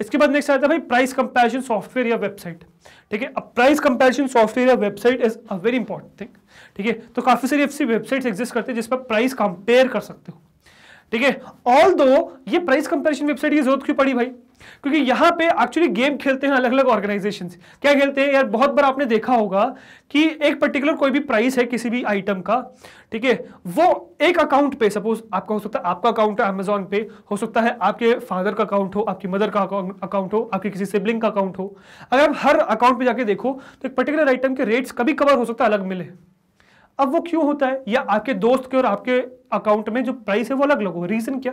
इसके बाद नेक्स्ट आता है भाई प्राइस कंपैरिजन सॉफ्टवेयर या वेबसाइट ठीक है अब प्राइस कंपैरिजन सॉफ्टवेयर या website is a very important thing ठीक है तो काफ़ी सारी ऐसी वेबसाइट्स एग्जिस्ट करते हैं जिस पर प्राइस कंपेयर कर सकते हो ठीक है ऑल दो ये प्राइस कंपेरिजन वेबसाइट की जरूरत क्यों पड़ी भाई क्योंकि यहां पे एक्चुअली गेम खेलते हैं अलग अलग ऑर्गेनाइजेशन क्या खेलते हैं यार बहुत बार आपने देखा होगा कि एक पर्टिकुलर कोई भी प्राइस है किसी भी आइटम का ठीक है वो एक अकाउंट पे सपोज आपका हो सकता है आपका अकाउंट है अमेजोन पे हो सकता है आपके फादर का अकाउंट हो आपकी मदर का अकाउंट हो आपके किसी सिबलिंग का अकाउंट हो अगर आप हर अकाउंट पे जाके देखो तो एक पर्टिकुलर आइटम के रेट्स कभी कवर हो सकता है अलग मिले अब वो क्यों होता है या आपके दोस्त के और आपके अकाउंट में जो प्राइस है वो अलग अलग हो रीजन क्या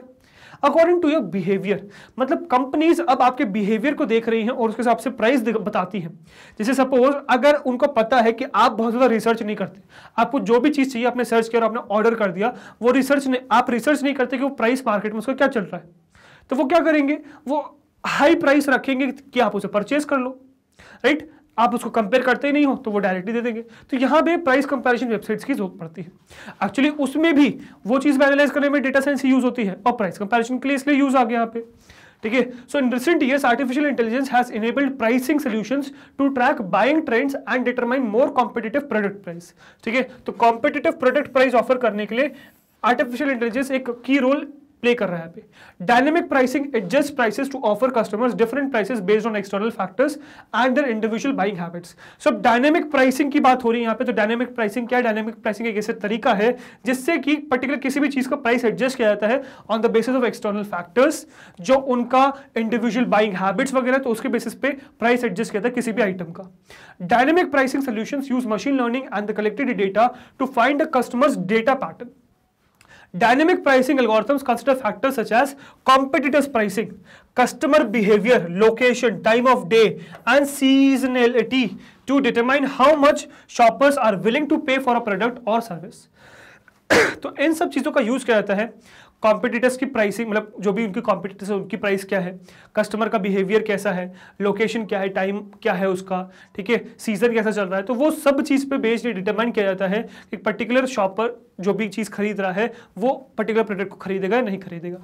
अकॉर्डिंग टू योर बिहेवियर मतलब कंपनीज अब आपके बिहेवियर को देख रही हैं और उसके हिसाब से प्राइस बताती हैं जैसे सपोज अगर उनको पता है कि आप बहुत ज़्यादा रिसर्च नहीं करते आपको जो भी चीज़ चाहिए आपने सर्च किया और आपने ऑर्डर कर दिया वो रिसर्च नहीं आप रिसर्च नहीं करते कि वो प्राइस मार्केट में उसका क्या चल रहा है तो वो क्या करेंगे वो हाई प्राइस रखेंगे कि आप उसे परचेज कर लो राइट आप उसको कंपेयर करते ही नहीं हो तो वो डायरेक्टली दे देंगे तो यहाँ पे प्राइस कंपैरिजन वेबसाइट्स की जरूरत पड़ती है एक्चुअली उसमें भी वो चीज़ में एनालाइज करने में डेटा साइंस यूज होती है और प्राइस कंपैरिजन के लिए इसलिए यूज आ गया यहाँ पे ठीक है so in recent years artificial intelligence has enabled pricing solution to track buying trends and determine more competitive product price ठीक है तो कॉम्पिटेटिव प्रोडक्ट प्राइस ऑफर करने के लिए आर्टिफिशियल इंटेलिजेंस एक की रोल प्ले कर रहा है पे dynamic pricing adjust prices to offer customers different prices based on external factors and their individual buying habits so dynamic pricing की बात हो रही है यहाँ पे तो डायनेमिक प्राइसिंग क्या है डायनेमिक प्राइसिंग एक ऐसा तरीका है जिससे कि पर्टिकुलर किसी भी चीज़ का प्राइस एडजस्ट किया जाता है on the basis of external factors जो उनका इंडिविजुअल बाइंग हैबिट्स वगैरह तो उसके बेसिस पे प्राइस एडजस्ट किया जाता है किसी भी आइटम का dynamic pricing solution use machine learning and the collected data to find the customers data pattern Dynamic pricing algorithms consider factors such as competitors pricing, customer behavior, location, time of day and seasonality to determine how much shoppers are willing to pay for a product or service. तो इन सब चीज़ों का यूज़ किया जाता है कॉम्पिटिटर्स की प्राइसिंग मतलब जो भी उनके कॉम्पिटिटर्स है उनकी प्राइस क्या है कस्टमर का बिहेवियर कैसा है लोकेशन क्या है टाइम क्या है उसका ठीक है सीजन कैसा चल रहा है तो वो सब चीज़ पे बेस्ड डिटरमाइन किया जाता है कि पर्टिकुलर शॉप पर जो भी चीज़ खरीद रहा है वो पर्टिकुलर प्रोडक्ट को खरीदेगा या नहीं खरीदेगा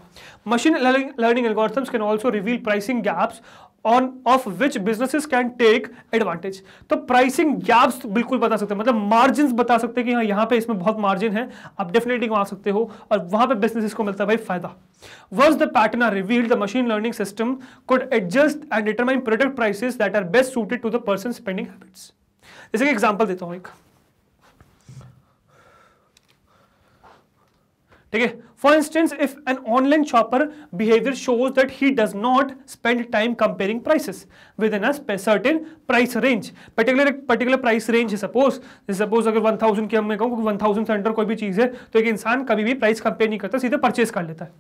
machine learning algorithms can also reveal pricing gaps on of which businesses can take advantage तो प्राइसिंग गैप्स बिल्कुल बता सकते हैं मतलब मार्जिन बता सकते हैं कि हाँ यहाँ पे इसमें बहुत मार्जिन है आप डेफिनेटली वहां सकते हो और वहां पे बिजनेसेस को मिलता है भाई फायदा worse the pattern are reveal the machine learning system could adjust and determine product prices that are best suited to the person spending habits जैसे कि एग्जाम्पल देता हूँ एक ठीक है for instance if an online shopper behaviour shows that he does not spend time comparing prices within certain price range particular एक पर्टिकुलर प्राइस रेंज है सपोज सपोज अगर 1000 की हमें कहूँ वन थाउजेंड से अंडर कोई भी चीज़ है तो एक इंसान कभी भी प्राइस कंपेयर नहीं करता सीधे परचेज कर लेता है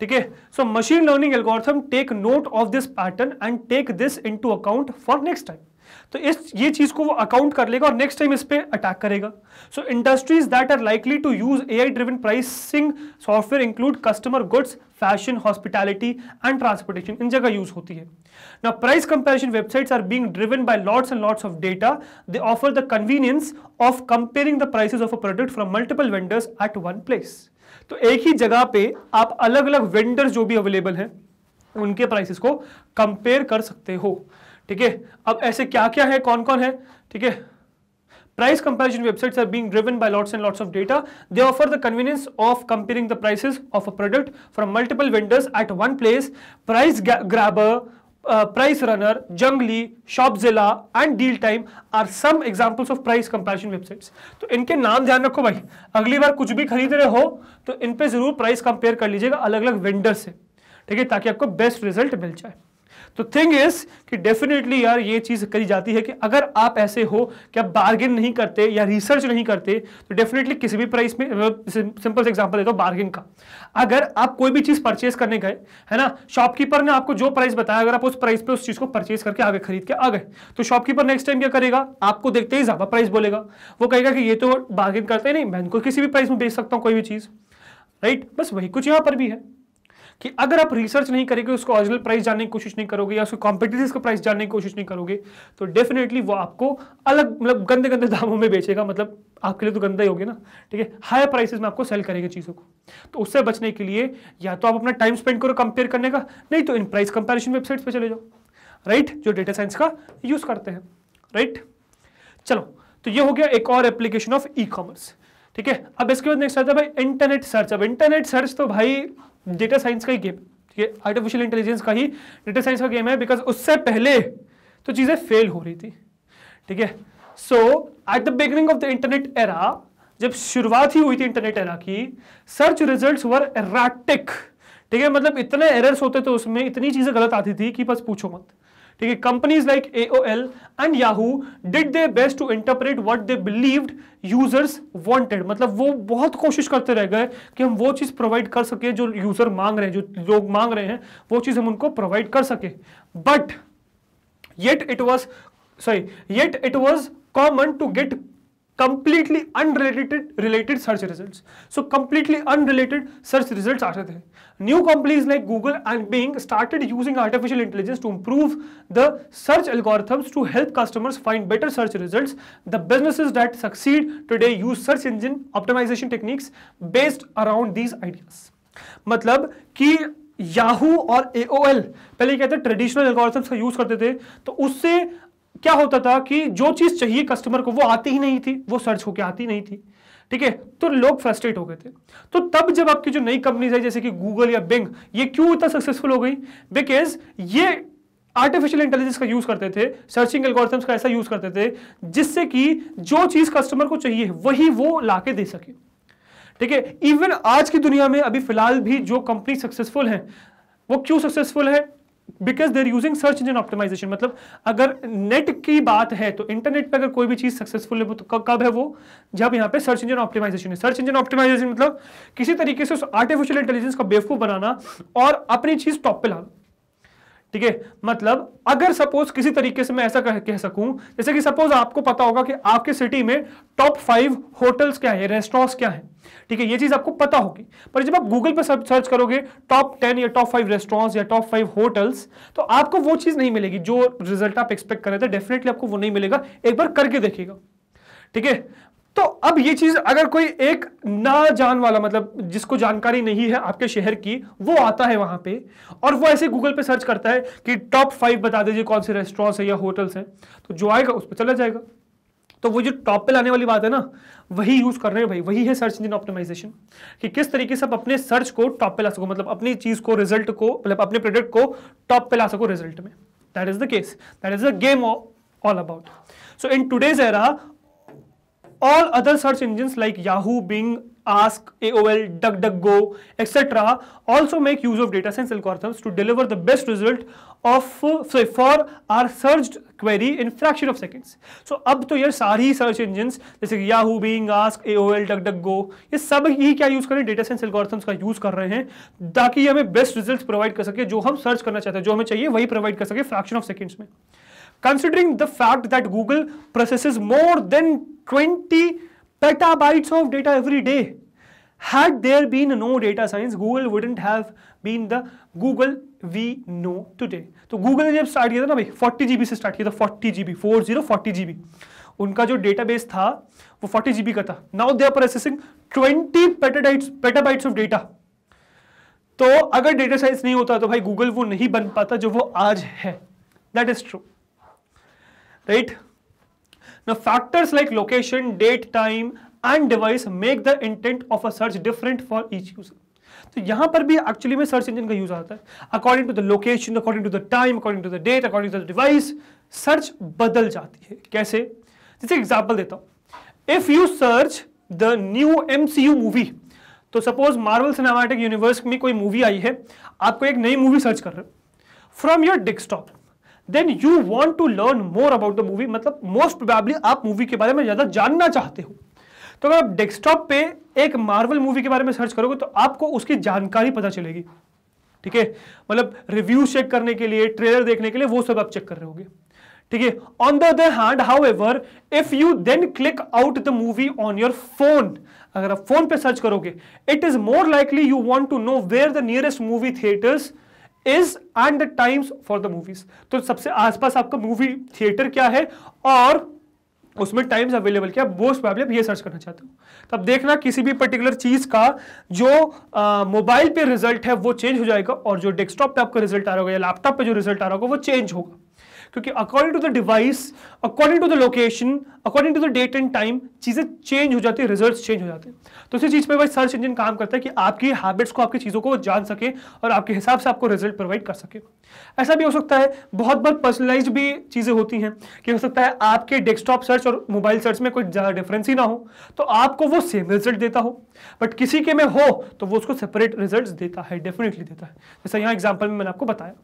ठीक है so machine learning algorithm take note of this pattern and take this into account for next time तो इस ये चीज को वो अकाउंट कर लेगा और नेक्स्ट टाइम इस पर अटैक करेगा so industries that are likely to use A I driven pricing software include customer goods fashion hospitality and transportation इन जगह यूज होती है ना price comparison websites are being driven by lots and lots of data they offer the convenience of comparing the prices of a product from multiple vendors at one place तो एक ही जगह पे आप अलग अलग वेंडर्स जो भी अवेलेबल हैं उनके प्राइसेस को कंपेयर कर सकते हो ठीक है अब ऐसे क्या क्या है कौन कौन है ठीक है price comparison websites are being driven by lots and lots of data they offer the convenience of comparing the prices of a product from multiple vendors at one place price grabber uh, price runner jungly shopzilla and deal time are some examples of price comparison websites तो इनके नाम ध्यान रखो भाई अगली बार कुछ भी खरीद रहे हो तो इन पे जरूर प्राइस कंपेयर कर लीजिएगा अलग अलग वेंडर से ठीक है ताकि आपको बेस्ट रिजल्ट मिल जाए तो थिंग इज कि डेफिनेटली यार ये चीज़ करी जाती है कि अगर आप ऐसे हो कि आप बार्गेन नहीं करते या रिसर्च नहीं करते तो डेफिनेटली किसी भी प्राइस में मतलब सिंपल से एग्जाम्पल देता हूँ बार्गेन का अगर आप कोई भी चीज़ परचेज करने गए है ना शॉपकीपर ने आपको जो प्राइस बताया अगर आप उस प्राइस पर उस चीज़ को परचेज करके आगे खरीद के आ गए तो शॉपकीपर नेक्स्ट टाइम क्या करेगा आपको देखते ही ज़्यादा प्राइस बोलेगा वो कहेगा कि ये तो बार्गेन करते नहीं मैं इनको किसी भी प्राइस में बेच सकता हूँ कोई भी चीज़ राइट बस वही कुछ यहाँ पर भी है कि अगर आप रिसर्च नहीं करेंगे उसको ऑरिजिनल प्राइस जानने की कोशिश नहीं करोगे या उसके कॉम्पिटिटिव का प्राइस जानने की कोशिश नहीं करोगे तो डेफिनेटली वो आपको अलग मतलब गंदे गंदे दामों में बेचेगा मतलब आपके लिए तो गंदा ही होगी ना ठीक है हाई प्राइसेस में आपको सेल करेंगे चीज़ों को तो उससे बचने के लिए या तो आप अपना टाइम स्पेंड करो कंपेयर करने का नहीं तो इन प्राइस कंपेरिजन वेबसाइट पर चले जाओ राइट जो डेटा साइंस का यूज़ करते हैं राइट चलो तो ये हो गया एक और एप्लीकेशन ऑफ ई कॉमर्स ठीक है अब इसके बाद नेक्स्ट आता है भाई इंटरनेट सर्च अब इंटरनेट सर्च तो भाई डेटा साइंस का ही गेम ठीक है आर्टिफिशियल इंटेलिजेंस का ही डेटा साइंस का गेम है बिकॉज उससे पहले तो चीज़ें फेल हो रही थी ठीक है so at the beginning of the internet era जब शुरुआत ही हुई थी इंटरनेट एरा की सर्च रिजल्ट्स वर एराटिक ठीक है मतलब इतने एरर्स होते थे उसमें इतनी चीज़ें गलत आती थी कि बस पूछो मत ठीक है companies like AOL and Yahoo did their best to interpret what they believed users wanted मतलब वो बहुत कोशिश करते रह गए कि हम वो चीज़ प्रोवाइड कर सके जो यूजर मांग रहे हैं जो लोग मांग रहे हैं वो चीज़ हम उनको प्रोवाइड कर सके but yet it was sorry yet it was common to get completely unrelated related search result so completely unrelated search result आते थे new companies like Google and Bing started using artificial intelligence to improve the search algorithms to help customers find better search result the business that succeed today use search engine optimization techniques based around these ideas मतलब कि याहू और ए पहले कहते हैं ट्रेडिशनल एल्गोरिथम्स का यूज करते थे तो उससे क्या होता था कि जो चीज़ चाहिए कस्टमर को वो आती ही नहीं थी वो सर्च होके आती नहीं थी ठीक है तो लोग फ्रस्ट्रेट हो गए थे तो तब जब आपकी जो नई कंपनीज है जैसे कि गूगल या बिंग ये क्यों इतना सक्सेसफुल हो गई बिकॉज ये आर्टिफिशियल इंटेलिजेंस का यूज करते थे सर्चिंग एल्गोरिथम्स का ऐसा यूज करते थे जिससे कि जो चीज़ कस्टमर को चाहिए वही वो लाके दे सके ठीक है इवन आज की दुनिया में अभी फिलहाल भी जो कंपनी सक्सेसफुल है वो क्यों सक्सेसफुल है because there using search engine optimization मतलब अगर नेट की बात है तो इंटरनेट पर अगर कोई भी चीज सक्सेसफुल है तो कब है वो जब यहाँ पे सर्च इंजन ऑप्टिमाइजेशन है सर्च इंजन ऑप्टिमाइजेशन मतलब किसी तरीके से उस आर्टिफिशियल इंटेलिजेंस का बेवकूफ बनाना और अपनी चीज टॉप पे लाना ठीक है मतलब अगर सपोज किसी तरीके से मैं ऐसा कह, कह सकूं जैसे कि सपोज आपको पता होगा कि आपके सिटी में टॉप फाइव होटल्स क्या है रेस्टोरेंट्स क्या है ठीक है ये चीज आपको पता होगी पर जब आप गूगल पर सर्च करोगे टॉप टेन या टॉप फाइव रेस्टोरेंट्स या टॉप फाइव होटल्स तो आपको वो चीज नहीं मिलेगी जो रिजल्ट आप एक्सपेक्ट कर रहे थे डेफिनेटली आपको वो नहीं मिलेगा एक बार करके देखिएगा ठीक है तो अब ये चीज अगर कोई एक ना जान वाला मतलब जिसको जानकारी नहीं है आपके शहर की वो आता है वहां पे और वो ऐसे गूगल पे सर्च करता है कि टॉप फाइव बता दीजिए कौन से रेस्टोरेंट्स है या होटल्स हैं तो जो आएगा उस पर चला जाएगा तो वो जो टॉप पे लाने वाली बात है ना वही यूज कर रहे हैं भाई वही है सर्च इंजन ऑप्टिमाइजेशन कि किस तरीके से आप अपने सर्च को टॉप पे ला सको मतलब अपनी चीज को रिजल्ट को मतलब अपने प्रोडक्ट को टॉप पे ला सको रिजल्ट में that is the case that is the game all about so in today's era all other search engines like Yahoo, Bing, Ask, AOL, DuckDuckGo, etc. also make use of data science algorithms to deliver the best result of sorry, for our searched query in fraction of seconds. So अब तो यार सारी search engines जैसे कि Yahoo, Bing, Ask, AOL, DuckDuckGo ये सब ही क्या यूज़ करें data science algorithms का यूज़ कर रहे हैं ताकि हमें best results प्रोवाइड कर सके जो हम सर्च करना चाहते हैं जो हमें चाहिए वही प्रोवाइड कर सके फ्रैक्शन ऑफ सेकेंड्स में considering the fact that Google processes more than 20 petabytes of data every day. Had there been no data science, Google wouldn't have been the Google we know today. so Google ne jab start kiya tha na bhai 40 gb se start kiya tha 40 gb 40 40 GB उनका जो डेटाबेस था वो 40 gb ka tha now they are processing 20 petabytes petabytes of data तो अगर डेटा साइंस नहीं होता तो भाई गूगल वो नहीं बन पाता जो वो आज है that is true right now factors like location date time and device make the intent of a search different for each user तो यहां पर भी एक्चुअली में सर्च इंजन का यूज आता है according to the location according to the time according to the date according to the device search बदल जाती है कैसे जैसे एग्जाम्पल देता हूं if you search the new MCU movie तो सपोज मार्वल सिनेमैटिक यूनिवर्स में कोई मूवी आई है आपको एक नई मूवी सर्च कर रहे हो from your desktop then you want to learn more about the movie मतलब मोस्ट प्रोबेबली आप मूवी के बारे में ज़्यादा जानना चाहते हो तो अगर आप डेस्कटॉप पे एक मार्वल मूवी के बारे में सर्च करोगे तो आपको उसकी जानकारी पता चलेगी ठीक है मतलब रिव्यू चेक करने के लिए ट्रेलर देखने के लिए वो सब आप चेक कर रहे होगे ठीक है on the other hand however if you then click out the movie on your phone अगर आप फोन पे सर्च करोगे it is more likely you want to know where the nearest movie theatres is and the times for the movies तो सबसे आसपास आपका मूवी थिएटर क्या है और उसमें टाइम्स अवेलेबल क्या मोस्ट प्रॉब्लम आप ये सर्च करना चाहते हो तो अब देखना किसी भी पर्टिकुलर चीज का जो मोबाइल पे रिजल्ट है वो चेंज हो जाएगा और जो डेस्कटॉप पे आपका रिजल्ट आ रहा होगा या लैपटॉप पे जो रिजल्ट आ रहा होगा वो चेंज होगा क्योंकि according to the device according to the location according to the date and time चीज़ें चेंज हो जाती है रिजल्ट चेंज हो जाते हैं तो इसी चीज़ पर भाई सर्च इंजन काम करता है कि आपकी हैबिट्स को आपकी चीज़ों को जान सके और आपके हिसाब से आपको रिजल्ट प्रोवाइड कर सके ऐसा भी हो सकता है बहुत बार पर्सनलाइज भी चीज़ें होती हैं कि हो सकता है आपके डेस्कटॉप सर्च और मोबाइल सर्च में कोई ज़्यादा डिफरेंस ही ना हो तो आपको वो सेम रिजल्ट देता हो बट किसी के में हो तो वो उसको सेपरेट रिजल्ट देता है डेफिनेटली देता है जैसा यहाँ एग्जाम्पल में मैंने आपको बताया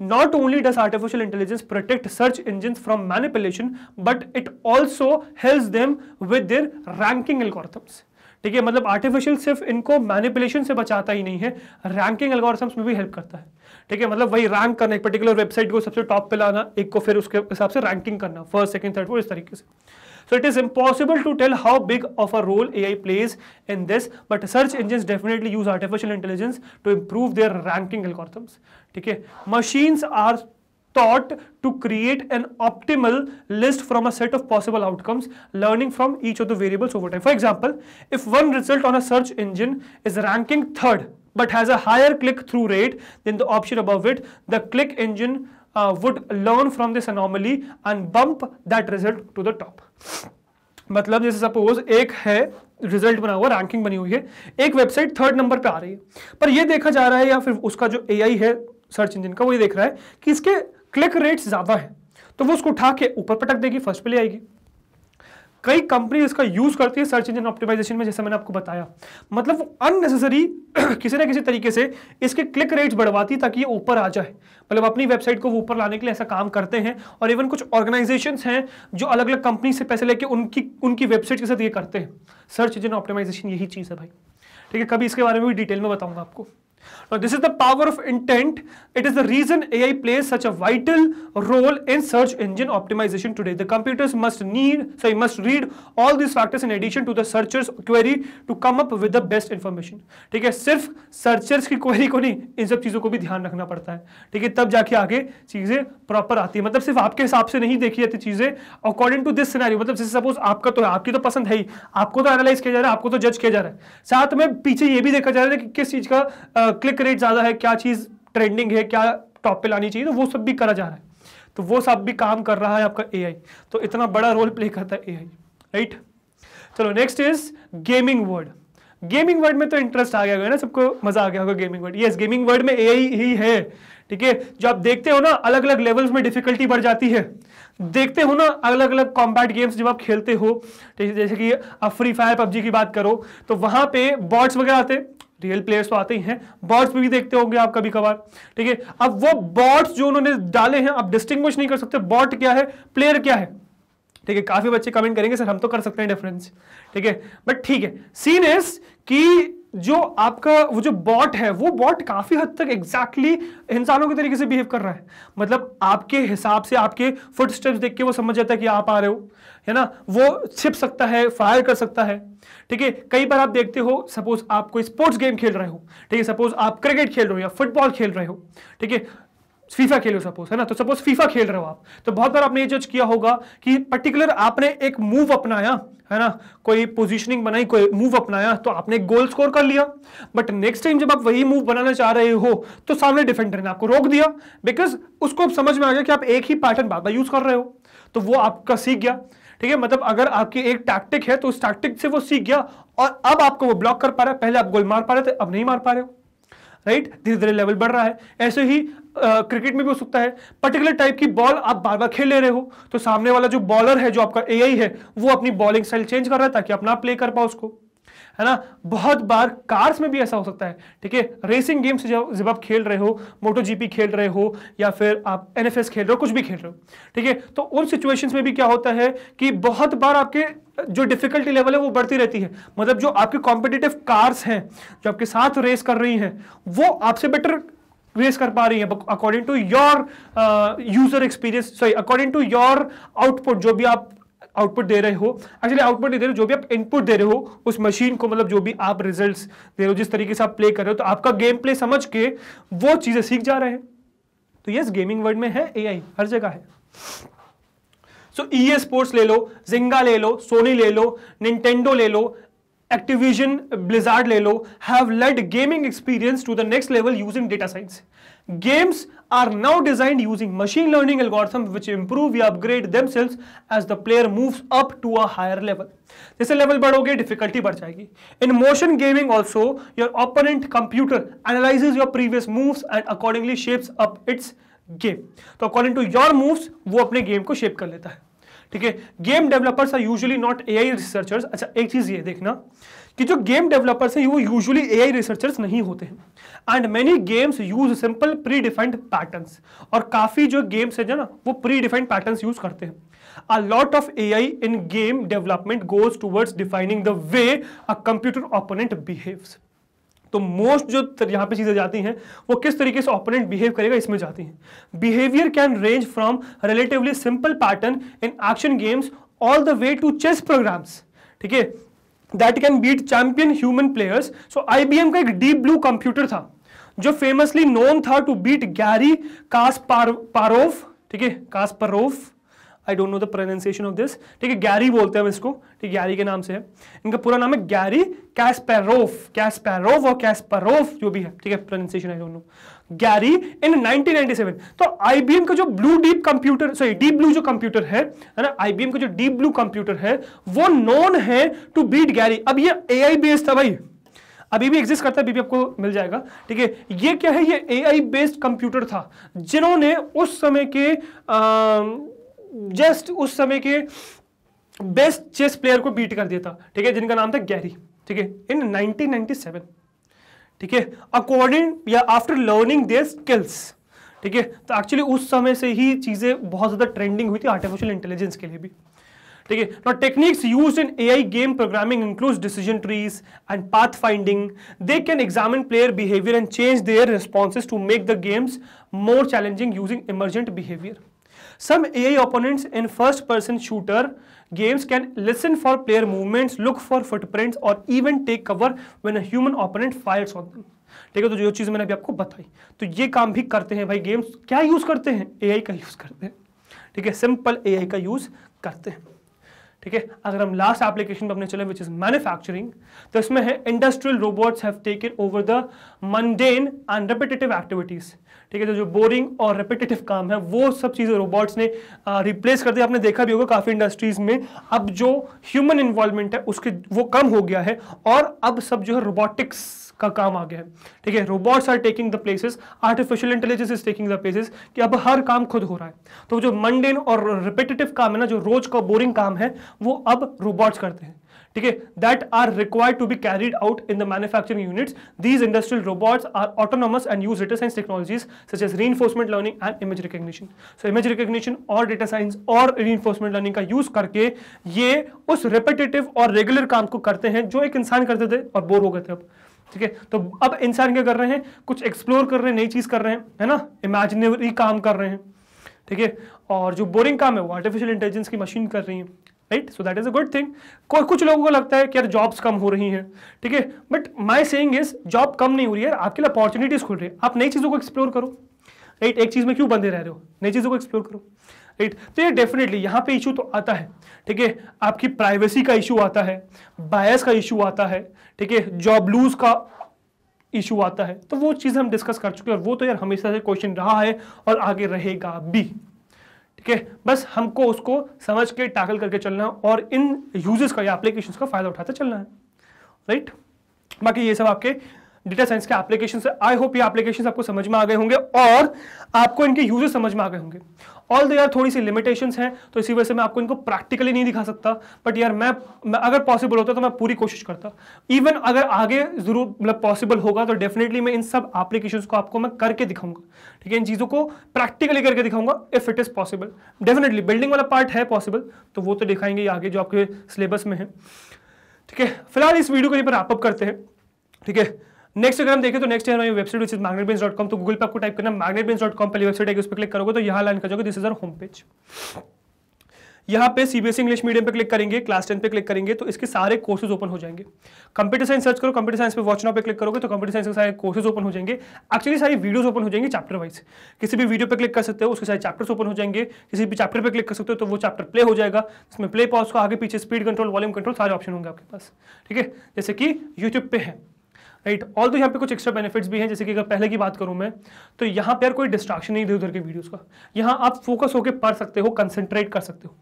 not only does artificial intelligence protect search engines from manipulation but it also helps them with their ranking algorithms ठीक है मतलब आर्टिफिशियल सिर्फ इनको मैनिपुलेशन से बचाता ही नहीं है रैंकिंग एल्गोरिथम्स में भी हेल्प करता है ठीक है मतलब वही रैंक करना एक पर्टिकुलर वेबसाइट को सबसे टॉप पे लाना एक को फिर उसके हिसाब से रैंकिंग करना फर्स्ट सेकंड थर्ड फोर्थ इस तरीके से so it is impossible to tell how big of a role A plays in this but search engine definitely use artificial intelligence to improve their ranking algorithms ठीक है machines are taught to create an optimal list from a set of possible outcomes learning from each of the variables over time for example if one result on a search engine is ranking third but has a higher click through rate than the option above it the click engine uh, would learn from this anomaly and bump that result to the top मतलब जैसे सपोज एक है रिजल्ट बना हुआ रैंकिंग बनी हुई है एक वेबसाइट थर्ड नंबर पे आ रही है पर ये देखा जा रहा है या फिर उसका जो एआई है सर्च इंजन का वही देख रहा है कि इसके क्लिक रेट्स ज़्यादा है तो वो उसको उठा के ऊपर पटक देगी फर्स्ट पे ले आएगी कई कंपनी इसका यूज़ करती है सर्च इंजन ऑप्टिमाइजेशन में जैसे मैंने आपको बताया मतलब वो अननेसेसरी [clears throat] किसी ना किसी तरीके से इसके क्लिक रेट्स बढ़वाती ताकि ये ऊपर आ जाए मतलब अपनी वेबसाइट को वो ऊपर लाने के लिए ऐसा काम करते हैं और इवन कुछ ऑर्गेनाइजेशन हैं जो अलग अलग कंपनी से पैसे लेके उनकी उनकी वेबसाइट के साथ ये करते हैं सर्च इंजन ऑप्टिमाइजेशन यही चीज़ है भाई ठीक है कभी इसके बारे में भी डिटेल में बताऊँगा आपको Now, this is the power of intent. It is the reason AI plays such a vital role in search engine optimization today. The computers must need, so you must read all these factors in addition to the searcher's query to come up with the best information. ठीक है सिर्फ सर्चर्स की क्वेरी को नहीं इन सब चीज़ों को भी ध्यान रखना पड़ता है ठीक है तब जाके आगे चीज़ें प्रॉपर आती है मतलब सिर्फ आपके हिसाब से नहीं देखी जाती चीज़ें अकॉर्डिंग टू दिस सिनेरियो मतलब जैसे सपोज आपका तो आपकी तो पसंद है ही आपको तो एनालाइज किया जा रहा है आपको तो जज किया जा रहा है साथ में पीछे ये भी देखा जा रहा है कि किस चीज़ का क्लिक रेट ज़्यादा है क्या चीज़ ट्रेंडिंग है क्या टॉप पे लानी चाहिए तो वो सब भी करा जा रहा है तो वो सब भी काम कर रहा है आपका ए तो इतना बड़ा रोल प्ले करता है ए राइट चलो next is gaming world gaming world में तो इंटरेस्ट आ गया ना सबको मजा आ गया होगा gaming world yes gaming world में ए ही है ठीक है जो आप देखते हो ना अलग अलग लेवल्स में डिफिकल्टी बढ़ जाती है देखते हो ना अलग अलग कॉम्बैट गेम्स जब आप खेलते हो जैसे कि आप फ्री फायर पबजी की बात करो तो वहां पे बॉट्स वगैरह आते हैं रियल प्लेयर्स तो आते ही हैं बॉट्स भी देखते होंगे आप कभी कभार ठीक है अब वो बॉट्स जो उन्होंने डाले हैं आप डिस्टिंग्विश नहीं कर सकते बॉट क्या है प्लेयर क्या है ठीक है काफी बच्चे कमेंट करेंगे सर हम तो कर सकते हैं डिफरेंस ठीक है बट ठीक है सीन इज कि जो आपका वो जो बॉट है वो बॉट काफ़ी हद तक एग्जैक्टली exactly इंसानों के तरीके से बिहेव कर रहा है मतलब आपके हिसाब से आपके फुट स्टेप देख के वो समझ जाता है कि आप आ रहे हो है ना वो छिप सकता है फायर कर सकता है ठीक है कई बार आप देखते हो सपोज आप कोई स्पोर्ट्स गेम खेल रहे हो ठीक है सपोज आप क्रिकेट खेल रहे हो या फुटबॉल खेल रहे हो ठीक है फीफा खेलो सपोज है ना तो सपोज फीफा खेल रहे हो आप तो बहुत बार आपने ये जज किया होगा कि पर्टिकुलर आपने एक मूव अपनाया है ना कोई पोजीशनिंग बनाई कोई मूव अपनाया तो आपने गोल स्कोर कर लिया बट नेक्स्ट टाइम जब आप वही मूव बनाना चाह रहे हो तो सामने डिफेंडर ने आपको रोक दिया बिकॉज उसको समझ में आ गया कि आप एक ही पैटर्न बार बार यूज कर रहे हो तो वो आपका सीख गया ठीक है मतलब अगर आपकी एक टैक्टिक है तो उस टैक्टिक से वो सीख गया और अब आपको वो ब्लॉक कर पा रहा है पहले आप गोल मार पा रहे थे अब नहीं मार पा रहे हो राइट धीरे धीरे लेवल बढ़ रहा है ऐसे ही क्रिकेट में भी हो सकता है पर्टिकुलर टाइप की बॉल आप बार बार खेल ले रहे हो तो सामने वाला जो बॉलर है जो आपका ए है वो अपनी बॉलिंग स्टाइल चेंज कर रहा है ताकि अपना प्ले कर पाओ उसको है ना बहुत बार कार्स में भी ऐसा हो सकता है ठीक है रेसिंग गेम्स जब जब आप खेल रहे हो मोटो जीपी खेल रहे हो या फिर आप एन खेल रहे हो कुछ भी खेल रहे हो ठीक है तो उन सिचुएशंस में भी क्या होता है कि बहुत बार आपके जो डिफिकल्टी लेवल है वो बढ़ती रहती है मतलब जो आपके कॉम्पिटेटिव कार्स हैं जो आपके साथ रेस कर रही हैं वो आपसे बेटर रेस कर पा रही है according to your user experience sorry according to your output जो भी आप आउटपुट दे रहे हो एक्चुअली आउटपुट नहीं दे रहे हो जो भी आप इनपुट दे रहे हो उस मशीन को मतलब जो भी आप रिजल्ट्स दे रहे हो जिस तरीके से आप प्ले कर रहे हो तो आपका गेम प्ले समझ के वो चीज़ें सीख जा रहे हैं तो यस गेमिंग वर्ल्ड में है एआई हर जगह है सो ई स्पोर्ट्स ले लो जिंगा ले लो सोनी ले लो निंटेंडो ले लो एक्टिविजन ब्लिजार्ड ले लो have led gaming experience to the next level using data science games are now designed using machine learning algorithm which improve या them sales as the player move up to a higher level जैसे लेवल बढ़ोगे डिफिकल्टी बढ़ जाएगी in motion gaming also your opponent computer analyses your previous move and accordingly shapes up its game तो अकॉर्डिंग टू योर मूव्स वो अपने गेम को शेप कर लेता है ठीक है game developers are usually not AI researchers अच्छा एक चीज ये देखना कि जो गेम डेवलपर्स हैं वो यूजुअली एआई रिसर्चर्स नहीं होते हैं and many games use simple predefined pattern और काफी जो गेम्स है ना वो प्री डिफाइंड पैटर्न यूज करते हैं a lot of ai in game development goes towards defining the way a computer opponent behaves तो मोस्ट जो यहाँ पे चीज़ें जाती हैं वो किस तरीके से ऑपरेंट बिहेव करेगा इसमें जाती हैं behaviour can range from relatively simple pattern in action games all the way to chess programs ठीक है that can beat champion human players so I का एक डीप ब्लू कंप्यूटर था जो फेमसली नोन था टू बीट गैरी कास्पारोव ठीक है Kasparov I don't know the pronunciation of this ठीक है गैरी बोलते हैं हम इसको ठीक गैरी के नाम से है इनका पूरा नाम है गैरी कैस्पेरोफ कैस्पेरोव और कैस्परोफ जो भी है ठीक है pronunciation I don't know Garry in 1997 तो आईबीएम का जो Blue Deep computer sorry Deep Blue जो कंप्यूटर है है ना आईबीएम का जो डीप ब्लू कंप्यूटर है वो नोन है टू बीट गैरी अब ये एआई बेस्ड था भाई अभी भी एग्जिस्ट करता है अभी आपको मिल जाएगा ठीक है ये क्या है ये एआई बेस्ड कंप्यूटर था जिन्होंने उस समय के आ, जस्ट उस समय के बेस्ट चेस प्लेयर को बीट कर दिया था ठीक है जिनका नाम था गैरी ठीक है इन 1997 ठीक है अकॉर्डिंग या आफ्टर लर्निंग देयर स्किल्स ठीक है तो एक्चुअली उस समय से ही चीज़ें बहुत ज़्यादा ट्रेंडिंग हुई थी आर्टिफिशियल इंटेलिजेंस के लिए भी ठीक है not techniques use in A I game programming includes decision trees and path finding they can examine player behaviour and change their responses to make the games more challenging using emergent behaviour some A I in in first person shooter games can listen for player look look for or और take take cover when human opponent fires on them. ठीक है तो जो चीज़ मैंने अभी आपको बताई तो ये काम भी करते हैं भाई गेम्स क्या यूज़ करते हैं एआई का यूज़ करते हैं ठीक है सिंपल एआई का यूज़ करते हैं ठीक है अगर हम लास्ट एप्लीकेशन पर अपने चले विच इज मैन्युफैक्चरिंग तो इसमें है industrial robots have taken over the mundane and repetitive activities ठीक है तो जो बोरिंग और रिपीटेटिव काम है वो सब चीज़ें रोबोट्स ने रिप्लेस कर दिया आपने देखा भी होगा काफ़ी इंडस्ट्रीज में अब जो ह्यूमन इन्वॉल्वमेंट है उसके वो कम हो गया है और अब सब जो है रोबोटिक्स का काम आ गया है ठीक है robots are taking the places artificial intelligence is taking the places कि अब हर काम खुद हो रहा है तो जो मंडेन और रिपीटेटिव काम है ना जो रोज का बोरिंग काम है वो अब रोबोट्स करते हैं ठीक है that are required to be carried out in the manufacturing units these industrial robots are autonomous and use data science technologies such as reinforcement learning and image recognition so image recognition और डेटा साइंस और रीइंफोर्समेंट लर्निंग का यूज करके ये उस रिपेटेटिव और रेगुलर काम को करते हैं जो एक इंसान करते थे और बोर हो गए थे अब ठीक है तो अब इंसान क्या कर रहे हैं कुछ एक्सप्लोर कर रहे हैं नई चीज़ कर रहे हैं है ना इमेजिनरी काम कर रहे हैं ठीक है और जो बोरिंग काम है वो आर्टिफिशियल इंटेलिजेंस की मशीन कर रही है right so that is a good thing कुछ लोगों को लगता है कि यार जॉब्स कम हो रही हैं ठीक है but my saying is job कम नहीं हो रही है आपके लिए अपॉर्चुनिटीज खुल रही है आप नई चीज़ों को एक्सप्लोर करो राइट एक चीज़ में क्यों बंदे रह रहे हो नई चीज़ों को एक्सप्लोर करो राइट तो ये डेफिनेटली यहाँ पे इशू तो आता है ठीक है आपकी प्राइवेसी का इशू आता है बायस का इशू आता है ठीक है जॉब लूज का इशू आता है तो वो चीज़ हम डिस्कस कर चुके हैं और वो तो यार हमेशा से क्वेश्चन रहा है और आगे रहेगा भी ठीक है बस हमको उसको समझ के टैकल करके चलना है और इन यूजेस का या एप्लीकेशन का फायदा उठाते चलना है राइट बाकी ये सब आपके डेटा साइंस के एप्लीकेशन आई होप ये एप्लीकेशन आपको समझ में आ गए होंगे और आपको इनके यूजेस समझ में आ गए होंगे ऑल दो यार थोड़ी सी लिमिटेशंस हैं तो इसी वजह से मैं आपको इनको प्रैक्टिकली नहीं दिखा सकता बट यार मैं, मैं अगर पॉसिबल होता तो मैं पूरी कोशिश करता इवन अगर आगे जरूर मतलब पॉसिबल होगा तो डेफिनेटली मैं इन सब एप्लीकेशन को आपको मैं करके दिखाऊंगा ठीक है इन चीज़ों को प्रैक्टिकली करके दिखाऊंगा if it is possible definitely building वाला पार्ट है पॉसिबल तो वो तो दिखाएंगे आगे जो आपके सिलेबस में है ठीक है फिलहाल इस वीडियो को यहीं पर अप करते हैं ठीक है नेक्स्ट अगर हम देखें तो नेक्स्ट है हमारी website which is magnet brains dot com तो गूगल पर आपको टाइप करना मैग्नेटबेंस डॉट कॉम पहली वेबसाइट है उस पर क्लिक करोगे तो यहाँ लाइन कर जाओगे this is our home page यहाँ पे सीबीएसई इंग्लिश मीडियम पे क्लिक करेंगे क्लास टेन पे क्लिक करेंगे तो इसके सारे कोर्सेज ओपन हो जाएंगे कंप्यूटर साइंस सर्च करो कंप्यूटर साइंस पे वॉच नाउ पे क्लिक करोगे तो कंप्यूटर साइंस के सारे कोर्सेज ओपन हो जाएंगे एक्चुअली सारी वीडियोस ओपन हो जाएंगे चैप्टर वाइज किसी भी वीडियो पे क्लिक कर सकते हो उसके सारे चैप्टर्स ओपन हो जाएंगे किसी भी चैप्टर पर क्लिक कर सकते हो तो वो चैप्टर प्ले हो जाएगा इसमें प्ले पॉज को आगे पीछे स्पीड कंट्रोल वॉल्यूम कंट्रोल सारे ऑप्शन होंगे आपके पास ठीक है जैसे कि यूट्यूब पे है राइट ऑल तो यहाँ पे कुछ एक्स्ट्रा बेनिफिट्स भी हैं जैसे कि अगर पहले की बात करूँ मैं तो यहाँ पर कोई डिस्ट्रैक्शन नहीं थी उधर के वीडियोज़ का यहाँ आप फोकस होकर पढ़ सकते हो कंसेंट्रेट कर सकते हो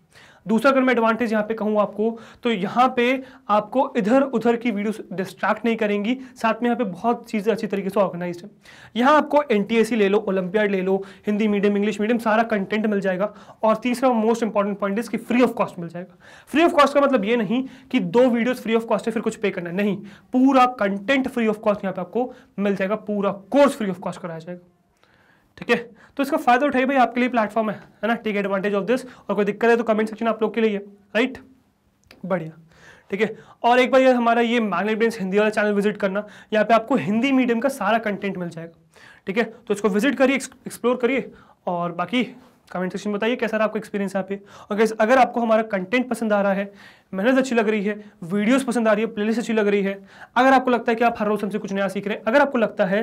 दूसरा अगर मैं एडवांटेज यहाँ पे कहूँ आपको तो यहाँ पे आपको इधर उधर की वीडियो डिस्ट्रैक्ट नहीं करेंगी साथ में यहाँ पे बहुत चीज़ें अच्छी तरीके से ऑर्गेनाइज है यहाँ आपको एन ले लो ओलंपियाड ले लो हिंदी मीडियम इंग्लिश मीडियम सारा कंटेंट मिल जाएगा और तीसरा मोस्ट इंपॉर्टेंट पॉइंट इसकी फ्री ऑफ कॉस्ट मिल जाएगा फ्री ऑफ कॉस्ट का मतलब ये नहीं कि दो वीडियोज फ्री ऑफ कॉस्ट है फिर कुछ पे करना नहीं पूरा कंटेंट फ्री ऑफ कॉस्ट यहाँ पे आपको मिल जाएगा पूरा कोर्स फ्री ऑफ कॉस्ट कराया जाएगा ठीक है तो इसका फायदा उठाइए भाई आपके लिए प्लेटफॉर्म है है ना टेक एडवांटेज ऑफ दिस और कोई दिक्कत है तो कमेंट सेक्शन आप लोग के लिए राइट बढ़िया ठीक है और एक बार ये हमारा ये मैग्नेट ब्रेन्स हिंदी वाला चैनल विजिट करना यहाँ पे आपको हिंदी मीडियम का सारा कंटेंट मिल जाएगा ठीक है तो इसको विजिट करिए एक्सप्लोर करिए और बाकी कमेंट सेक्शन में बताइए कैसा रहा आपका एक्सपीरियंस यहाँ पे और कैसे अगर आपको हमारा कंटेंट पसंद आ रहा है मेहनत अच्छी लग रही है वीडियोस पसंद आ रही है प्लेलिस्ट अच्छी लग रही है अगर आपको लगता है कि आप हर रोज हमसे कुछ नया सीख रहे हैं अगर आपको लगता है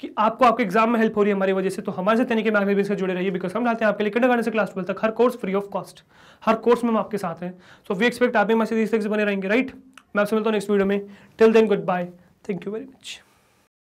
कि आपको आपके एग्जाम में हेल्प हो रही है हमारी वजह से तो हमारे साथ तरीके मैगजीन से जुड़े रहिए बिकॉज हम डालते हैं आपके लिए किंडर से क्लास ट्वेल्थ तक हर कोर्स फ्री ऑफ कॉस्ट हर कोर्स में हम आपके साथ हैं सो वी एक्सपेक्ट आप भी मैसेज इस तरह से बने रहेंगे राइट मैं आपसे मिलता हूँ नेक्स्ट वीडियो में till then goodbye thank you very much